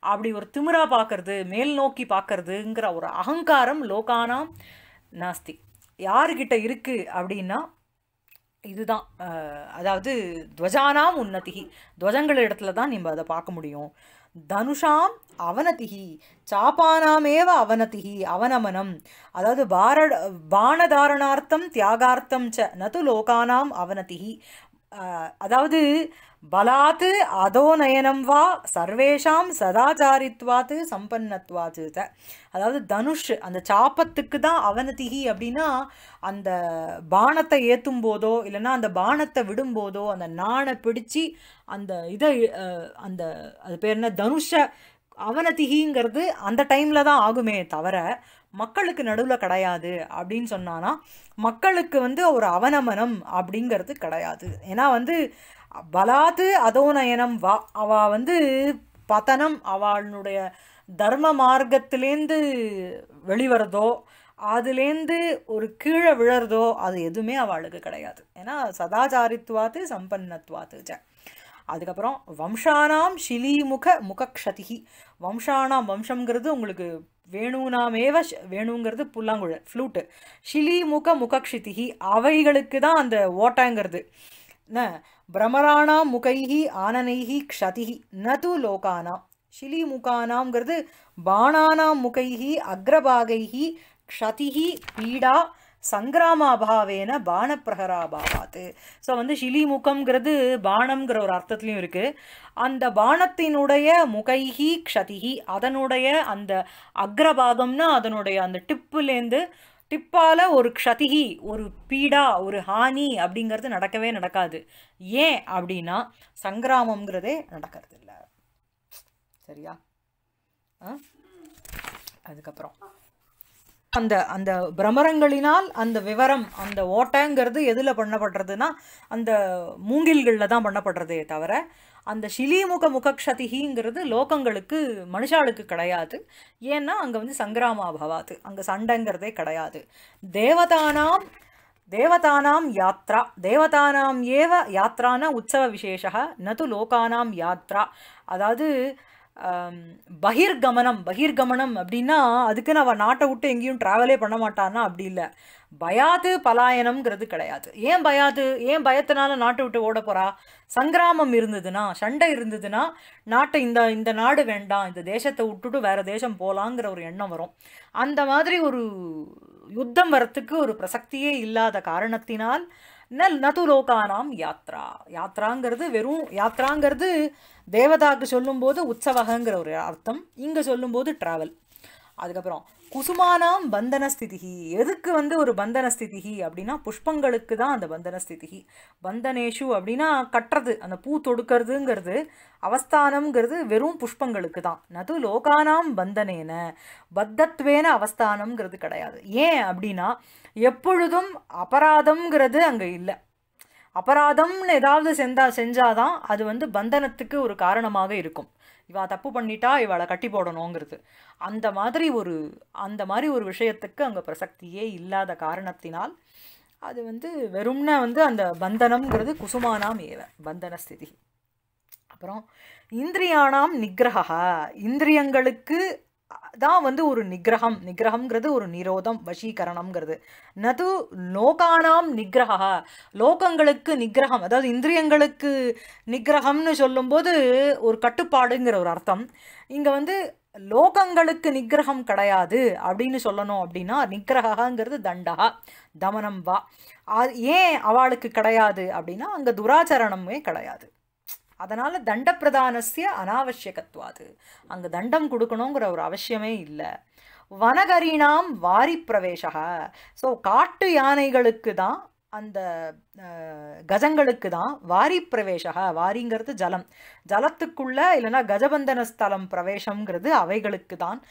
அப்படி ஒரு திமிரா பார்க்கறது மேல் நோக்கி பார்க்கறதுங்கிற ஒரு அகங்காரம் லோகானாம் நாஸ்தி யாருக்கிட்ட இருக்குது அப்படின்னா இதுதான் அதாவது துவஜானாம் உன்னதிகி துவஜங்கள் இடத்துல தான் நம்ம அதை பார்க்க முடியும் தனுஷாம் அவனதிகி சாப்பானாமேவ அவனதிகி அவனமனம் அதாவது பார பானதாரணார்த்தம் தியாகார்த்தம் ச நது லோகானாம் அவனதிகி அதாவது பலாத்து அதோநயனம் வா சர்வேஷாம் சதாச்சாரித்வாத்து சம்பன்னத்வாத்து அதாவது தனுஷ் அந்த சாப்பத்துக்கு தான் அவனதிகி அப்படின்னா அந்த பானத்தை ஏற்றும் போதோ இல்லைன்னா அந்த பானத்தை விடும்போதோ அந்த நாணை பிடிச்சி அந்த இதை அந்த அது பேர் என்ன தனுஷை அவநதிகிங்கிறது அந்த டைமில் தான் ஆகுமே தவிர மக்களுக்கு நடுவில் கிடையாது அப்படின்னு சொன்னான்னா மக்களுக்கு வந்து ஒரு அவநமனம் அப்படிங்கிறது கிடையாது ஏன்னா வந்து பலாது அதோநயனம் வா அவ வந்து பதனம் அவளுடைய தர்ம மார்க்கத்திலேருந்து வெளிவரதோ அதுலேருந்து ஒரு கீழே விழறதோ அது எதுவுமே அவளுக்கு கிடையாது ஏன்னா சதாச்சாரித்வாத்து சம்பன்னத்வாத்து அதுக்கப்புறம் வம்சானாம் சிலீமுக முகக்ஷதிகி வம்சானாம் வம்சங்கிறது உங்களுக்கு வேணுனாமேவ வேணுங்கிறது புல்லாங்குழல் ஃப்ளூட்டு ஷிலி முக முகக்ஷிதிகி அவைகளுக்கு தான் அந்த ஓட்டங்கிறது ந பிரமராணாம் முகைஹி ஆனனைஹி க்ஷதிஹி நது லோகானாம் ஷிலி முகானாம்ங்கிறது பாணானாம் முகைஹி அக்ரபாகைஹி க்ஷதிஹி பீடா சங்கிராமாபாவேன பானப்பிரகராபாவாத்து ஸோ வந்து ஷிலிமுகம்ங்கிறது பானம்ங்கிற ஒரு அர்த்தத்துலையும் இருக்குது அந்த பானத்தினுடைய முகைஹி க்ஷதிஹி அதனுடைய அந்த அக்ரபாகம்னா அதனுடைய அந்த டிப்புலேருந்து டிப்பால் ஒரு க்ஷதிஹி ஒரு பீடா ஒரு ஹானி அப்படிங்கிறது நடக்கவே நடக்காது ஏன் அப்படின்னா சங்கிராமங்கிறதே நடக்கிறது இல்லை சரியா அதுக்கப்புறம் அந்த அந்த பிரமரங்களினால் அந்த விவரம் அந்த ஓட்டங்கிறது எதில் பண்ணப்படுறதுன்னா அந்த மூங்கில்களில் தான் பண்ணப்படுறதே தவிர அந்த ஷிலிமுக முகக்ஷதிகிங்கிறது லோகங்களுக்கு மனுஷாளுக்கு கிடையாது ஏன்னா அங்கே வந்து சங்கிராமா பவாது அங்கே சண்டைங்கிறதே கிடையாது தேவதானாம் தேவதானாம் யாத்ரா தேவதானாம் ஏவ யாத்ரான உற்சவ விசேஷா நது லோகானாம் யாத்ரா அதாவது பகிர்கமனம் பகிர்கமனம் அப்படின்னா அதுக்குன்னு அவள் நாட்டை விட்டு எங்கேயும் ட்ராவலே பண்ண மாட்டான்னா அப்படி இல்லை பயாது பலாயனம்ங்கிறது கிடையாது ஏன் பயாது ஏன் பயத்தினால நாட்டை விட்டு ஓட போகிறா சங்கிராமம் இருந்ததுன்னா சண்டை இருந்ததுன்னா நாட்டை இந்த இந்த நாடு வேண்டாம் இந்த தேசத்தை விட்டுட்டு வேறு தேசம் போகலாங்கிற ஒரு எண்ணம் வரும் அந்த மாதிரி ஒரு யுத்தம் வரத்துக்கு ஒரு பிரசக்தியே இல்லாத காரணத்தினால் நல் நது லோகானாம் யாத்ரா யாத்ராங்கிறது வெறும் யாத்ராங்கிறது தேவதாக்கு சொல்லும்போது உற்சவகங்கிற ஒரு அர்த்தம் இங்கே சொல்லும்போது ட்ராவல் அதுக்கப்புறம் குசுமானாம் பந்தன ஸ்திதிகி எதுக்கு வந்து ஒரு பந்தன ஸ்திதிகி அப்படின்னா புஷ்பங்களுக்கு தான் அந்த பந்தன ஸ்திதிகி பந்தனேஷு அப்படின்னா கட்டுறது அந்த பூ தொடுக்கிறதுங்கிறது அவஸ்தானம்ங்கிறது வெறும் புஷ்பங்களுக்கு தான் நது லோகானாம் பந்தனேன பத்தத்வேன அவஸ்தானம்ங்கிறது கிடையாது ஏன் அப்படின்னா எப்பொழுதும் அபராதம்ங்கிறது அங்கே இல்லை அபராதம்னு ஏதாவது செஞ்சால் செஞ்சாதான் அது வந்து பந்தனத்துக்கு ஒரு காரணமாக இருக்கும் இவா தப்பு பண்ணிட்டா இவளை கட்டி போடணுங்கிறது அந்த மாதிரி ஒரு அந்த மாதிரி ஒரு விஷயத்துக்கு அங்கே பிரசக்தியே இல்லாத காரணத்தினால் அது வந்து வெறும்னா வந்து அந்த பந்தனம்ங்கிறது குசுமானாம் ஏவ பந்தன ஸ்திதி அப்புறம் இந்திரியானாம் நிகிரகா இந்திரியங்களுக்கு தான் வந்து ஒரு நிகிரகம் நிகிரகம்ங்கிறது ஒரு நிரோதம் வசீகரணம்ங்கிறது நது லோகானாம் நிகிரகா லோகங்களுக்கு நிகிரகம் அதாவது இந்திரியங்களுக்கு நிகிரகம்னு சொல்லும்போது ஒரு கட்டுப்பாடுங்கிற ஒரு அர்த்தம் இங்கே வந்து லோகங்களுக்கு நிகிரகம் கிடையாது அப்படின்னு சொல்லணும் அப்படின்னா நிகிரகாங்கிறது தண்டகா தமனம் வா ஏன் அவளுக்கு கிடையாது அப்படின்னா அங்கே துராச்சரணமே கிடையாது அதனால் தண்டப்பிரதானசிய அனாவசியகத்வாது அங்கே தண்டம் கொடுக்கணுங்கிற ஒரு அவசியமே இல்லை வனகரீனாம் வாரி பிரவேசக ஸோ காட்டு யானைகளுக்கு தான் அந்த கஜங்களுக்கு தான் வாரி பிரவேசக வாரிங்கிறது ஜலம் ஜலத்துக்குள்ள இல்லைன்னா கஜபந்தன ஸ்தலம் பிரவேசங்கிறது அவைகளுக்கு தான்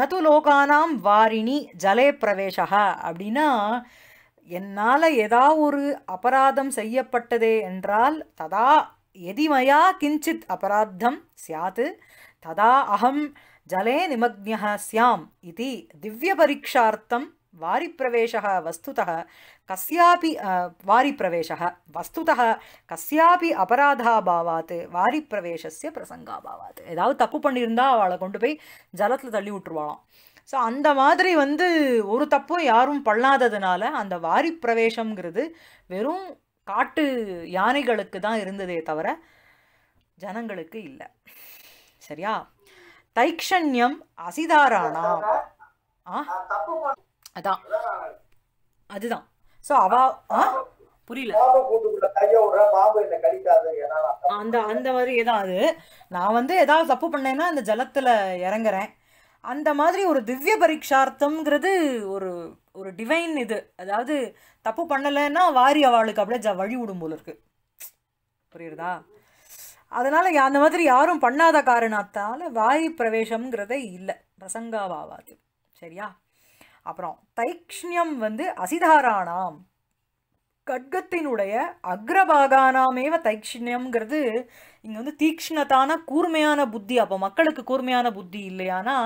நது லோகானாம் வாரிணி ஜலே பிரவேசக அப்படின்னா என்னால் ஏதாவது ஒரு அபராதம் செய்யப்பட்டதே என்றால் ததா எதி மயா கிஞ்சித் அபராத்தம் स्यात् ததா अहं ஜலே निमग्नः स्याम् இது दिव्यपरीक्षार्थं வாரிப்பிரவேசः वस्तुतः कस्यापि वारिप्रवेशः वस्तुतः கஸ்யாபி அபராதாபாவாத் வாரிப்பிரவேசஸ்ய பிரசங்காபாவாத் ஏதாவது தப்பு பண்ணியிருந்தா அவளை கொண்டு போய் ஜலத்தில் தள்ளி விட்டுருவாளாம் ஸோ அந்த மாதிரி வந்து ஒரு தப்பும் யாரும் பண்ணாததுனால அந்த பிரவேசங்கிறது வெறும் காட்டு யானைகளுக்கு தான் இருந்ததே தவிர ஜனங்களுக்கு இல்லை சரியா தைக்ஷண்யம் அசிதாரானா ஆ அதான் அதுதான் ஸோ அவா ஆ புரியல அந்த அந்த மாதிரி ஏதாவது நான் வந்து ஏதாவது தப்பு பண்ணேன்னா அந்த ஜலத்தில் இறங்குறேன் அந்த மாதிரி ஒரு திவ்ய பரீட்சார்த்தம்ங்கிறது ஒரு ஒரு டிவைன் இது அதாவது தப்பு பண்ணலைன்னா வாரி அவளுக்கு அப்படியே ஜ வழி விடும் போல இருக்குது புரியுறதா அதனால் அந்த மாதிரி யாரும் பண்ணாத காரணத்தால் வாரி பிரவேசம்ங்கிறதே இல்லை பிரசங்காவாது சரியா அப்புறம் தைக்ஷ்ணியம் வந்து அசிதாரானாம் கட்கத்தினுடைய அக்ரபாகானாமேவ தைக்ஷ்ணியம்ங்கிறது இங்கே வந்து தீக்ஷ்ணத்தான கூர்மையான புத்தி அப்போ மக்களுக்கு கூர்மையான புத்தி இல்லையானா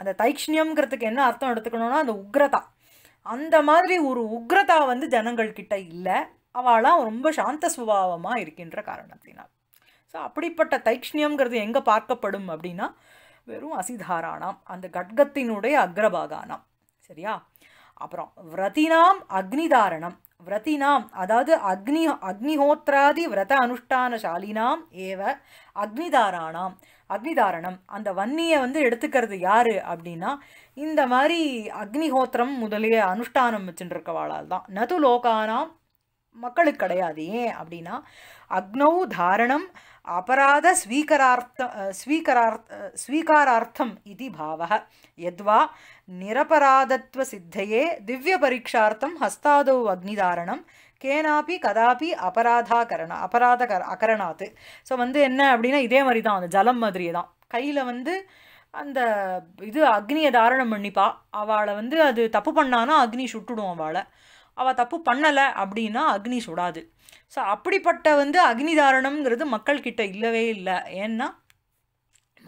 அந்த தைக்ஷ்ணியம்ங்கிறதுக்கு என்ன அர்த்தம் எடுத்துக்கணும்னா அந்த உக்ரதா அந்த மாதிரி ஒரு உக்ரதா வந்து ஜனங்கள்கிட்ட இல்லை அவளாம் ரொம்ப சாந்த சுபாவமாக இருக்கின்ற காரணத்தினால் ஸோ அப்படிப்பட்ட தைக்ஷ்ணியம்ங்கிறது எங்கே பார்க்கப்படும் அப்படின்னா வெறும் அசிதாரானாம் அந்த கட்கத்தினுடைய அக்ரபாகானாம் சரியா அப்புறம் விரதினாம் அக்னிதாரணம் விரதினாம் அதாவது அக்னி அக்னிஹோத்ராதி விரத அனுஷ்டானசாலினாம் ஏவ அக்னிதாராணாம் அக்னிதாரணம் அந்த வன்னியை வந்து எடுத்துக்கிறது யார் அப்படின்னா இந்த மாதிரி அக்னிஹோத்திரம் முதலிய அனுஷ்டானம் வச்சுட்டு இருக்கவாளால் தான் நது லோகானாம் மக்களுக்கு கிடையாது ஏன் அப்படின்னா அக்னௌ தாரணம் அபராத ஸ்வீகரார்த்த ஸ்வீகரார்த்த ஸ்வீகாரார்த்தம் இது பாவக எத்வா நிரபராதத்துவ சித்தையே திவ்ய பரீட்சார்த்தம் ஹஸ்தாதோ அக்னிதாரணம் கேனாப்பி கதாபி அபராதாகரண அபராதகர அகரணாத்து ஸோ வந்து என்ன அப்படின்னா இதே மாதிரி தான் அந்த ஜலம் மாதிரியே தான் கையில் வந்து அந்த இது அக்னியை தாரணம் பண்ணிப்பா அவளை வந்து அது தப்பு பண்ணானா அக்னி சுட்டுடும் அவளை அவள் தப்பு பண்ணலை அப்படின்னா அக்னி சுடாது ஸோ அப்படிப்பட்ட வந்து அக்னி தாரணம்ங்கிறது கிட்ட இல்லவே இல்லை ஏன்னா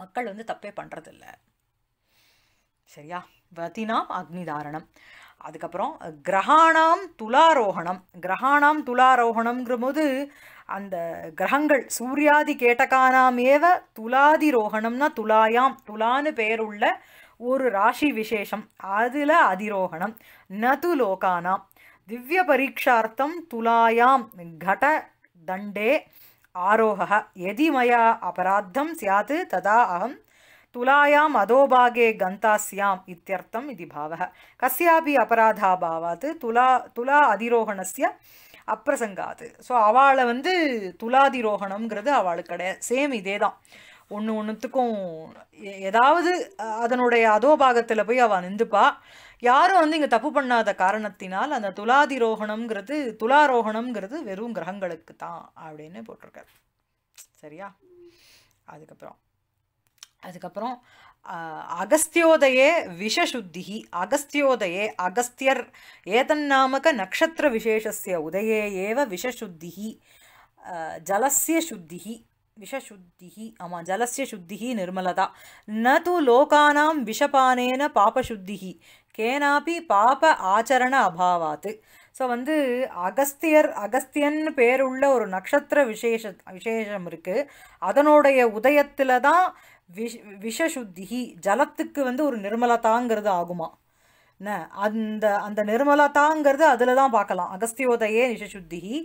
மக்கள் வந்து தப்பே பண்ணுறதில்ல சரியா வதினாம் அக்னி தாரணம் அதுக்கப்புறம் கிரகாணாம் துலாரோகணம் கிரகாணாம் துலாரோகணம்ங்கிற போது அந்த கிரகங்கள் சூர்யாதி கேட்டகானாம் ஏவ துலாதி ரோகணம்னா துலாயாம் துலான்னு பெயருள்ள ஒரு ராசி விசேஷம் அதில் அதிரோகணம் நது லோகானாம் திவ்ய பரீட்சார்த்தம் துலாயாம் கட தண்டே ஆரோக எதி மயா அபராத்தம் சியாது ததா அகம் அதோபாகே अधोभागे இத்தியர்த்தம் இது इति கசியாபி அபராதா अपराधाभावात् துலா துலா அதிரோகணசிய அப்பிரசங்காது ஸோ அவளை வந்து துலாதிரோகணம்ங்கிறது அவளுக்கு கிடையாது சேம் இதே தான் ஒன்று ஒன்றுத்துக்கும் ஏதாவது அதனுடைய அதோபாகத்தில் போய் அவள் நின்றுப்பா யாரும் வந்து இங்கே தப்பு பண்ணாத காரணத்தினால் அந்த துலாதிரோகணம்ங்கிறது துலாரோகணம்ங்கிறது வெறும் கிரகங்களுக்கு தான் அப்படின்னு போட்டிருக்காரு சரியா அதுக்கப்புறம் அதுக்கப்புறம் அகஸ்தியோதயே விஷசுத்தி அகஸ்தியோதயே அகஸ்தியர் ஏதன்னாமக நக்ஷத்திர விசேஷஸ்ய உதயே ஏவ விஷசுத்திகி ஜலசிய சுத்தி விஷசுத்தி ஆமாம் ஜலசிய சுத்தி நிர்மலதா ந லோகானாம் விஷபானேன பாபசுத்தி கேனாபி பாப ஆச்சரண அபாவாத்து ஸோ வந்து அகஸ்தியர் அகஸ்தியன் பேருள்ள ஒரு நட்சத்திர விசேஷ விசேஷம் இருக்குது அதனுடைய உதயத்தில் தான் விஷ் விஷசுத்திகி ஜலத்துக்கு வந்து ஒரு நிர்மலதாங்கிறது ஆகுமா என்ன அந்த அந்த நிர்மலதாங்கிறது அதில் தான் பார்க்கலாம் அகஸ்தியோதயே விஷசுத்திகி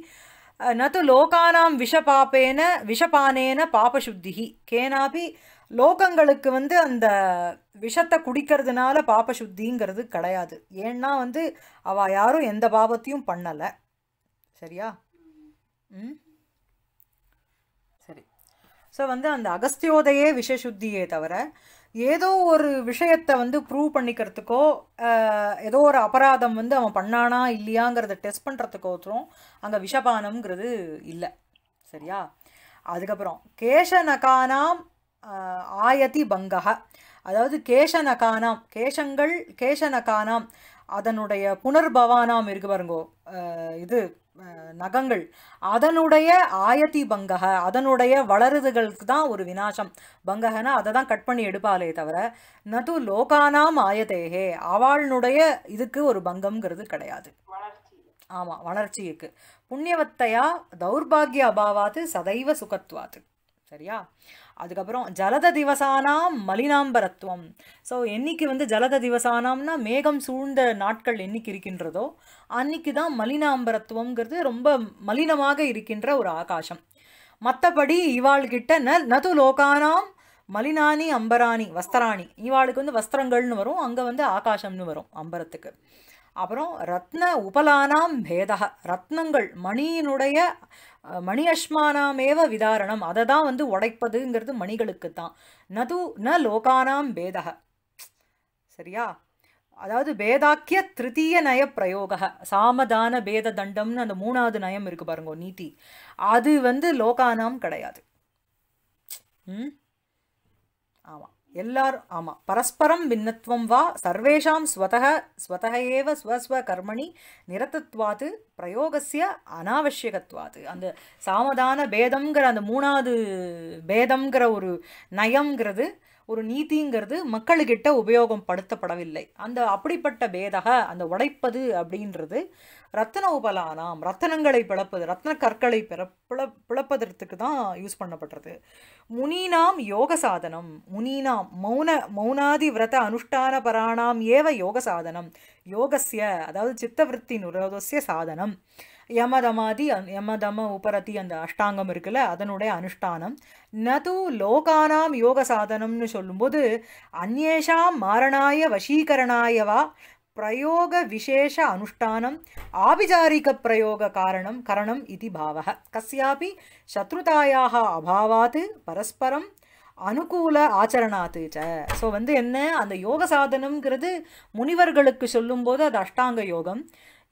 நது லோகானாம் பாப்பேன விஷபானேன பாபசுத்திகி கேனாபி லோகங்களுக்கு வந்து அந்த விஷத்தை குடிக்கிறதுனால பாபசுத்திங்கிறது கிடையாது ஏன்னா வந்து அவள் யாரும் எந்த பாபத்தையும் பண்ணலை சரியா ம் ஸோ வந்து அந்த அகஸ்தியோதையே விஷசுத்தியே தவிர ஏதோ ஒரு விஷயத்தை வந்து ப்ரூவ் பண்ணிக்கிறதுக்கோ ஏதோ ஒரு அபராதம் வந்து அவன் பண்ணானா இல்லையாங்கிறத டெஸ்ட் பண்ணுறதுக்கோசரம் அங்கே விஷபானம்ங்கிறது இல்லை சரியா அதுக்கப்புறம் கேசநகானாம் ஆயதி பங்கக அதாவது கேசநகானாம் கேஷங்கள் கேசநகானாம் அதனுடைய புனர்பவானாம் இருக்கு பாருங்கோ இது நகங்கள் அதனுடைய ஆயத்தி பங்கக அதனுடைய வளருதுகளுக்கு தான் ஒரு வினாசம் பங்ககனா அதை தான் கட் பண்ணி எடுப்பாளே தவிர நது லோகானாம் ஆயத்தேகே அவளுடைய இதுக்கு ஒரு பங்கம்ங்கிறது கிடையாது ஆமாம் வளர்ச்சிக்கு புண்ணியவத்தையா தௌர்பாகிய அபாவாது சதைவ சுகத்துவாத்து சரியா அதுக்கப்புறம் ஜலத திவசானாம் மலினாம்பரத்துவம் ஸோ என்றைக்கு வந்து ஜலத திவசானாம்னா மேகம் சூழ்ந்த நாட்கள் என்றைக்கு இருக்கின்றதோ அன்னைக்கு தான் மலினாம்பரத்துவங்கிறது ரொம்ப மலினமாக இருக்கின்ற ஒரு ஆகாசம் மற்றபடி இவாள்கிட்ட ந நது லோகானாம் மலினானி அம்பராணி வஸ்திராணி இவாளுக்கு வந்து வஸ்திரங்கள்னு வரும் அங்கே வந்து ஆகாசம்னு வரும் அம்பரத்துக்கு அப்புறம் ரத்ன உபலானாம் பேதக ரத்னங்கள் மணியினுடைய மணி விதாரணம் அதை தான் வந்து உடைப்பதுங்கிறது மணிகளுக்கு தான் நது ந லோகானாம் பேதக சரியா அதாவது பேதாக்கிய திருத்தீய நய பிரயோக சாமதான பேத தண்டம்னு அந்த மூணாவது நயம் இருக்குது பாருங்க நீதி அது வந்து லோகானாம் கிடையாது ம் ஆமாம் எல்லார் ஆமாம் பரஸ்பரம் பின்னத்துவம் வா சர்வேஷாம் ஸ்வதக ஸ்வதக ஏவ ஸ்வஸ்வ கர்மணி நிரத்தத்வாது பிரயோகசிய அனாவசியகத்வாது அந்த சாமதான பேதம்ங்கிற அந்த மூணாவது பேதம்ங்கிற ஒரு நயங்கிறது ஒரு நீதிங்கிறது மக்களுக்கிட்ட படுத்தப்படவில்லை அந்த அப்படிப்பட்ட பேதக அந்த உடைப்பது அப்படின்றது ரத்தன உபலானாம் ரத்தனங்களை பிளப்பது ரத்ன கற்களை பிளப்பதற்கு தான் யூஸ் பண்ணப்படுறது முனீனாம் யோக சாதனம் முனீனாம் மௌன மௌனாதி விரத அனுஷ்டான பராணாம் ஏவ யோக சாதனம் யோகசிய அதாவது சித்தவருத்தி நுரோதசிய சாதனம் யமதமாதி யமதம உபரதி அந்த அஷ்டாங்கம் இருக்குல்ல அதனுடைய அனுஷ்டானம் நது லோகானாம் யோக சாதனம்னு சொல்லும்போது அந்நேஷாம் மாரணாய வசீகரணாயவா பிரயோக விசேஷ அனுஷ்டானம் ஆபிஜாரிக பிரயோக காரணம் கரணம் இது பாவ கசியாபி சத்ருதாயாக அபாவாத் பரஸ்பரம் அனுகூல ஆச்சரணாத்து ஸோ வந்து என்ன அந்த யோக சாதனம்ங்கிறது முனிவர்களுக்கு சொல்லும்போது அது அஷ்டாங்க யோகம்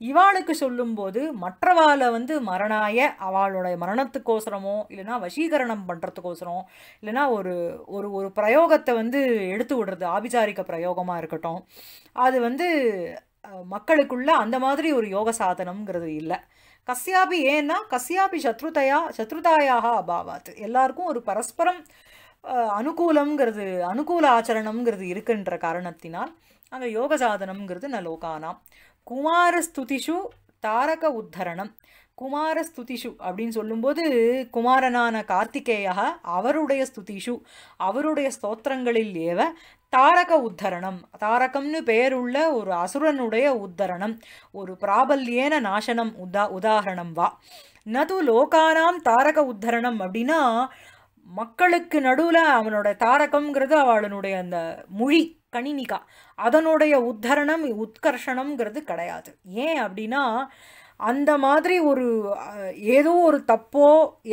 இவாளுக்கு சொல்லும்போது மற்றவாளை வந்து மரணாய அவளுடைய மரணத்துக்கோசரமோ இல்லைனா வசீகரணம் பண்ணுறதுக்கோசரம் இல்லைனா ஒரு ஒரு ஒரு பிரயோகத்தை வந்து எடுத்து விடுறது ஆபிச்சாரிக்க பிரயோகமாக இருக்கட்டும் அது வந்து மக்களுக்குள்ள அந்த மாதிரி ஒரு யோக சாதனம்ங்கிறது இல்லை கஸ்யாபி ஏன்னா கஸ்யாபி சத்ருதையா சத்ருதாயாக அபாவாத் எல்லாருக்கும் ஒரு பரஸ்பரம் அனுகூலம்ங்கிறது அனுகூல ஆச்சரணம்ங்கிறது இருக்குன்ற காரணத்தினால் அங்கே யோக சாதனம்ங்கிறது நான் லோகானாம் குமாரஸ்துதிஷு தாரக உத்தரணம் குமாரஸ்துதிஷு அப்படின்னு சொல்லும்போது குமாரனான கார்த்திகேயாக அவருடைய ஸ்துதிஷு அவருடைய ஸ்தோத்திரங்களில் ஏவ தாரக உத்தரணம் தாரகம்னு பெயருள்ள ஒரு அசுரனுடைய உத்தரணம் ஒரு பிராபல்யேன நாசனம் உதா உதாரணம் வா நது லோகானாம் தாரக உத்தரணம் அப்படின்னா மக்களுக்கு நடுவில் அவனோட தாரகம்ங்கிறது அவளுடைய அந்த மொழி கணினிகா அதனுடைய உத்தரணம் உத்கர்ஷணம்ங்கிறது கிடையாது ஏன் அப்படின்னா அந்த மாதிரி ஒரு ஏதோ ஒரு தப்போ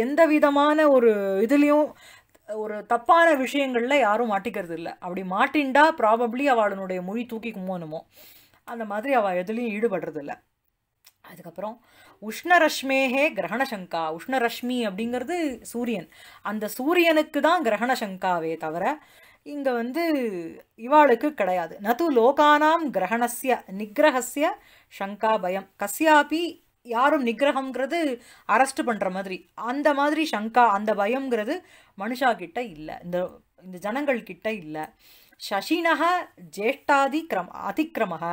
எந்த விதமான ஒரு இதுலேயும் ஒரு தப்பான விஷயங்களில் யாரும் மாட்டிக்கிறது இல்லை அப்படி மாட்டின்டா ப்ராபப்ளி அவளுடைய மொழி தூக்கிக்குமோனுமோ அந்த மாதிரி அவள் எதுலேயும் ஈடுபடுறதில்ல அதுக்கப்புறம் உஷ்ணரஷ்மேகே கிரகணசங்கா உஷ்ணரஷ்மி அப்படிங்கிறது சூரியன் அந்த சூரியனுக்கு தான் கிரகணசங்காவே தவிர இங்கே வந்து இவாளுக்கு கிடையாது நது லோகானாம் கிரகணசிய நிகிரகசிய ஷங்கா பயம் கசியாபி யாரும் நிகிரகங்கிறது அரெஸ்ட் பண்ணுற மாதிரி அந்த மாதிரி ஷங்கா அந்த பயங்கிறது மனுஷா கிட்ட இல்லை இந்த இந்த ஜனங்கள் கிட்ட இல்லை சசினக ஜேஷ்டாதிக்ரம் அதிக்கிரமக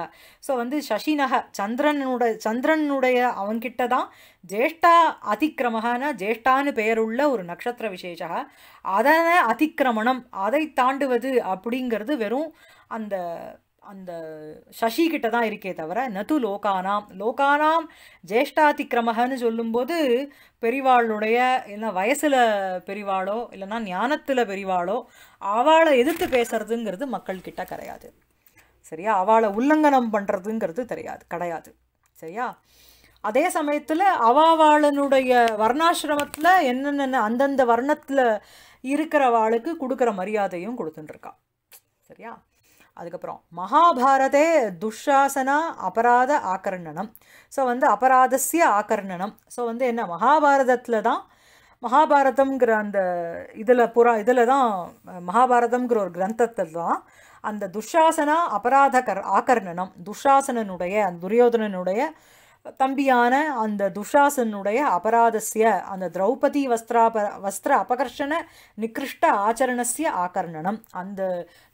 ஸோ வந்து சசினக சந்திரனுட சந்திரனுடைய அவன்கிட்ட தான் ஜேஷ்டா அதிக்கிரமகனா ஜேஷ்டான்னு பெயருள்ள ஒரு நட்சத்திர விசேஷா அதனை அதிக்கிரமணம் அதை தாண்டுவது அப்படிங்கிறது வெறும் அந்த அந்த சசி கிட்ட தான் இருக்கே தவிர நது லோகானாம் லோகானாம் ஜேஷ்டாதிக்கிரமகன்னு சொல்லும்போது பெரிவாளுடைய என்ன வயசில் பெரிவாளோ இல்லைன்னா ஞானத்தில் பெரிவாளோ அவளை எதிர்த்து பேசுறதுங்கிறது மக்கள்கிட்ட கிடையாது சரியா அவளை உல்லங்கனம் பண்ணுறதுங்கிறது தெரியாது கிடையாது சரியா அதே சமயத்தில் அவாவாளனுடைய வர்ணாசிரமத்தில் என்னென்ன அந்தந்த வர்ணத்தில் இருக்கிற வாளுக்கு கொடுக்குற மரியாதையும் கொடுத்துட்டுருக்கா சரியா அதுக்கப்புறம் மகாபாரதே துஷாசனா அபராத ஆக்கர்ணனம் ஸோ வந்து அபராதசிய ஆக்கர்ணனம் ஸோ வந்து என்ன மகாபாரதத்தில் தான் மகாபாரதம்ங்கிற அந்த இதில் புறா இதில் தான் மகாபாரதம்ங்கிற ஒரு கிரந்தத்தில் தான் அந்த துஷாசனா அபராத கர் ஆக்கர்ணனம் துஷாசனனுடைய அந்த துரியோதனனுடைய தம்பியான அந்த துஷாசனுடைய அபராதசிய அந்த திரௌபதி வஸ்திராப வஸ்திர அபகர்ஷண நிகிருஷ்ட ஆச்சரணசிய ஆகர்ணனம் அந்த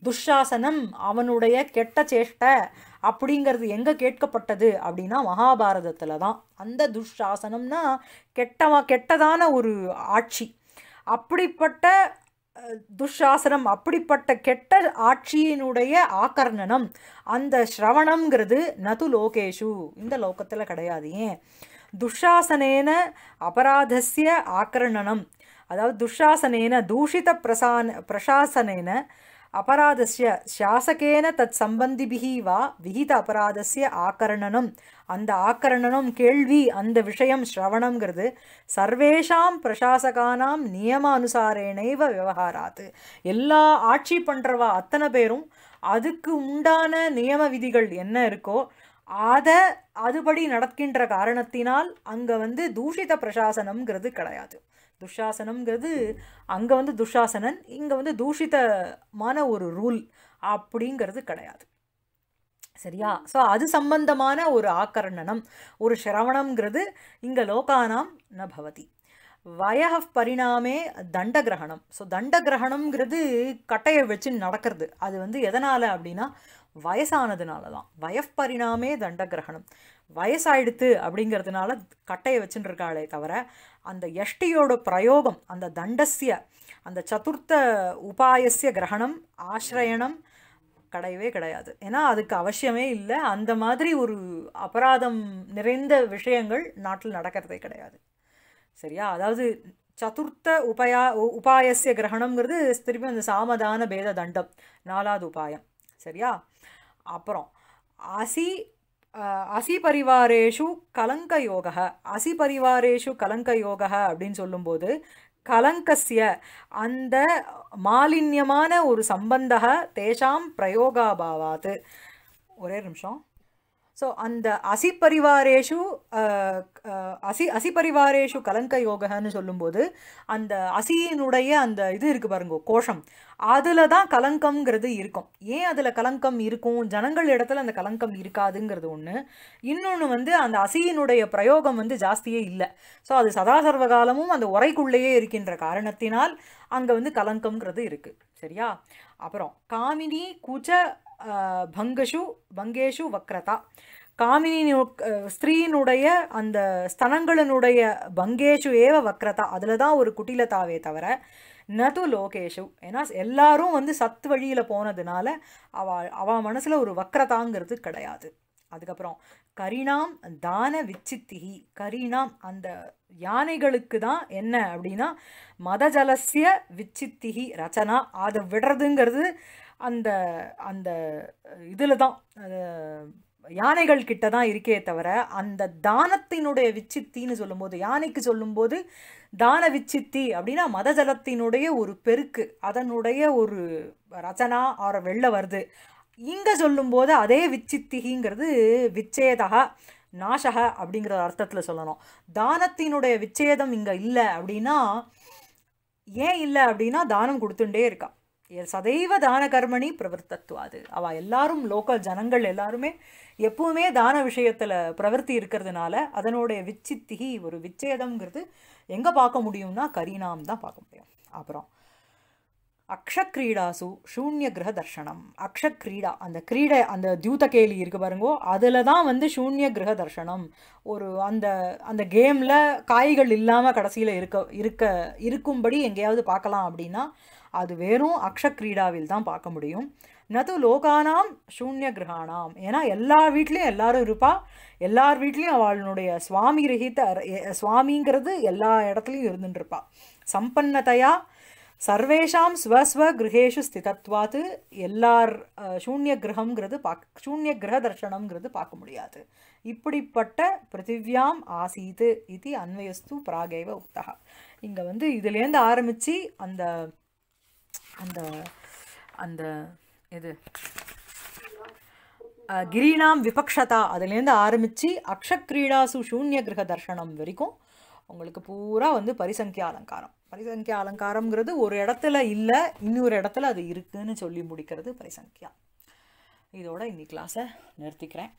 துஷாசனம் அவனுடைய கெட்ட சேஷ்டை அப்படிங்கிறது எங்கே கேட்கப்பட்டது அப்படின்னா மகாபாரதத்தில் தான் அந்த துஷாசனம்னா கெட்டவா கெட்டதான ஒரு ஆட்சி அப்படிப்பட்ட துஷாசனம் அப்படிப்பட்ட கெட்ட ஆட்சியினுடைய ஆக்கர்ணனம் அந்த ஸ்ரவணம்ங்கிறது நது லோகேஷு இந்த லோகத்தில் கிடையாது ஏன் துஷாசனேன அபராதசிய ஆக்கர்ணனம் அதாவது துஷாசனேன தூஷித பிரசான பிரசாசனேன அபராதசிய சாசகேன தத் சம்பந்திபிஹி வா விகித அபராதசிய ஆக்கரணனும் அந்த ஆக்கரணனும் கேள்வி அந்த விஷயம் ஸ்ரவணங்கிறது சர்வேஷாம் பிரசாசகானாம் நியம அனுசாரேனைவ விவகாராத்து எல்லா ஆட்சி பண்ணுறவா அத்தனை பேரும் அதுக்கு உண்டான நியம விதிகள் என்ன இருக்கோ அதை அதுபடி நடக்கின்ற காரணத்தினால் அங்கே வந்து தூஷித பிரசாசனம்ங்கிறது கிடையாது துஷாசனம்ங்கிறது அங்கே வந்து துஷாசனன் இங்கே வந்து தூஷிதமான ஒரு ரூல் அப்படிங்கிறது கிடையாது சரியா ஸோ அது சம்பந்தமான ஒரு ஆக்கரணனம் ஒரு சிரவணம்ங்கிறது இங்கே லோகானாம் ந பவதி வய பரிணாமே தண்ட கிரகணம் ஸோ தண்ட கிரகணம்ங்கிறது கட்டையை வச்சு நடக்கிறது அது வந்து எதனால் அப்படின்னா வயசானதுனால தான் வயப்பரிணாமே தண்ட கிரகணம் வயசாயிடுத்து அப்படிங்கிறதுனால கட்டையை வச்சுன்னு இருக்காளே தவிர அந்த யஷ்டியோட பிரயோகம் அந்த தண்டசிய அந்த சதுர்த்த உபாயசிய கிரகணம் ஆசிரயணம் கிடையவே கிடையாது ஏன்னா அதுக்கு அவசியமே இல்லை அந்த மாதிரி ஒரு அபராதம் நிறைந்த விஷயங்கள் நாட்டில் நடக்கிறதே கிடையாது சரியா அதாவது சதுர்த்த உபயா உபாயசிய கிரகணம்ங்கிறது திருப்பி அந்த சாமதான பேத தண்டம் நாலாவது உபாயம் சரியா அப்புறம் அசி அசி பரிவாரேஷு கலங்க யோக அசி பரிவாரேஷு கலங்க யோக அப்படின்னு சொல்லும்போது கலங்கசிய அந்த மாலின்யமான ஒரு சம்பந்தக தேஷாம் பிரயோகாபாவாது ஒரே நிமிஷம் ஸோ அந்த அசிப்பரிவாரேஷு அசி அசிப்பரிவாரேஷு கலங்க யோகன்னு சொல்லும்போது அந்த அசியினுடைய அந்த இது இருக்குது பாருங்க கோஷம் அதில் தான் கலங்கம்ங்கிறது இருக்கும் ஏன் அதில் கலங்கம் இருக்கும் ஜனங்கள் இடத்துல அந்த கலங்கம் இருக்காதுங்கிறது ஒன்று இன்னொன்று வந்து அந்த அசியினுடைய பிரயோகம் வந்து ஜாஸ்தியே இல்லை ஸோ அது சதாசர்வ காலமும் அந்த உரைக்குள்ளேயே இருக்கின்ற காரணத்தினால் அங்கே வந்து கலங்கம்ங்கிறது இருக்குது சரியா அப்புறம் காமினி கூச்ச பங்கஷு பங்கேஷு வக்ரதா காமினி ஸ்திரீனுடைய அந்த ஸ்தனங்களினுடைய பங்கேஷு ஏவ வக்ரதா அதில் தான் ஒரு குட்டிலதாவே தவிர நது லோகேஷு ஏன்னா எல்லாரும் வந்து சத்து வழியில் போனதுனால அவ அவள் மனசில் ஒரு வக்ரதாங்கிறது கிடையாது அதுக்கப்புறம் கரிணாம் தான விச்சித்திகி கரிணாம் அந்த யானைகளுக்கு தான் என்ன அப்படின்னா மதஜலசிய விச்சித்திகி ரச்சனா அதை விடுறதுங்கிறது அந்த அந்த இதில் தான் யானைகள் கிட்ட தான் இருக்கே தவிர அந்த தானத்தினுடைய விச்சித்தின்னு சொல்லும்போது யானைக்கு சொல்லும்போது தான விச்சித்தி அப்படின்னா மதஜலத்தினுடைய ஒரு பெருக்கு அதனுடைய ஒரு ரச்சனா ஆற வெள்ளை வருது இங்கே சொல்லும்போது அதே விச்சித்திங்கிறது விச்சேதகா நாசக அப்படிங்கிற அர்த்தத்தில் சொல்லணும் தானத்தினுடைய விச்சேதம் இங்கே இல்லை அப்படின்னா ஏன் இல்லை அப்படின்னா தானம் கொடுத்துட்டே இருக்கா சதைவ தான கர்மணி பிரவர்த்தத்துவாது அவள் எல்லாரும் லோக்கல் ஜனங்கள் எல்லாருமே எப்பவுமே தான விஷயத்தில் பிரவர்த்தி இருக்கிறதுனால அதனுடைய விச்சித்திகி ஒரு விச்சேதம்ங்கிறது எங்கே பார்க்க முடியும்னா கரீனாம் தான் பார்க்க முடியும் அப்புறம் அக்ஷக்ரீடாசு சூன்ய கிரக தர்ஷனம் அக்ஷக்ரீடா அந்த கிரீடை அந்த தியூதகேலி இருக்கு பாருங்கோ அதில் தான் வந்து சூன்ய கிரக தர்ஷனம் ஒரு அந்த அந்த கேமில் காய்கள் இல்லாமல் கடைசியில் இருக்க இருக்க இருக்கும்படி எங்கேயாவது பார்க்கலாம் அப்படின்னா அது வெறும் அக்ஷக்ரீடாவில் தான் பார்க்க முடியும் நது லோகானாம் சூன்ய கிரகானாம் ஏன்னா எல்லா வீட்லேயும் எல்லாரும் இருப்பாள் எல்லார் வீட்லேயும் அவளுடைய சுவாமி ரஹித்த சுவாமிங்கிறது எல்லா இடத்துலையும் இருந்துட்டுருப்பா சம்பன்னதையா சர்வேஷாம் ஸ்வஸ்வ கிரகேஷு ஸ்திதத்வாத்து எல்லார் சூன்ய கிரகங்கிறது பார்க்க சூன்ய கிரக தர்ஷனங்கிறது பார்க்க முடியாது இப்படிப்பட்ட பிருத்திவியாம் ஆசீத்து இது அன்வயஸ்து பிராகேவ உத்தகா இங்கே வந்து இதுலேருந்து ஆரம்பித்து அந்த அந்த அந்த இது கிரீணாம் விபக்ஷதா அதுலேருந்து ஆரம்பித்து அக்ஷக்ரீடாசு சூன்ய கிரக தர்ஷனம் வரைக்கும் உங்களுக்கு பூரா வந்து பரிசங்கியா அலங்காரம் பரிசங்கியா அலங்காரங்கிறது ஒரு இடத்துல இல்லை இன்னொரு இடத்துல அது இருக்குதுன்னு சொல்லி முடிக்கிறது பரிசங்கியா இதோட இந்த கிளாஸை நிறுத்திக்கிறேன்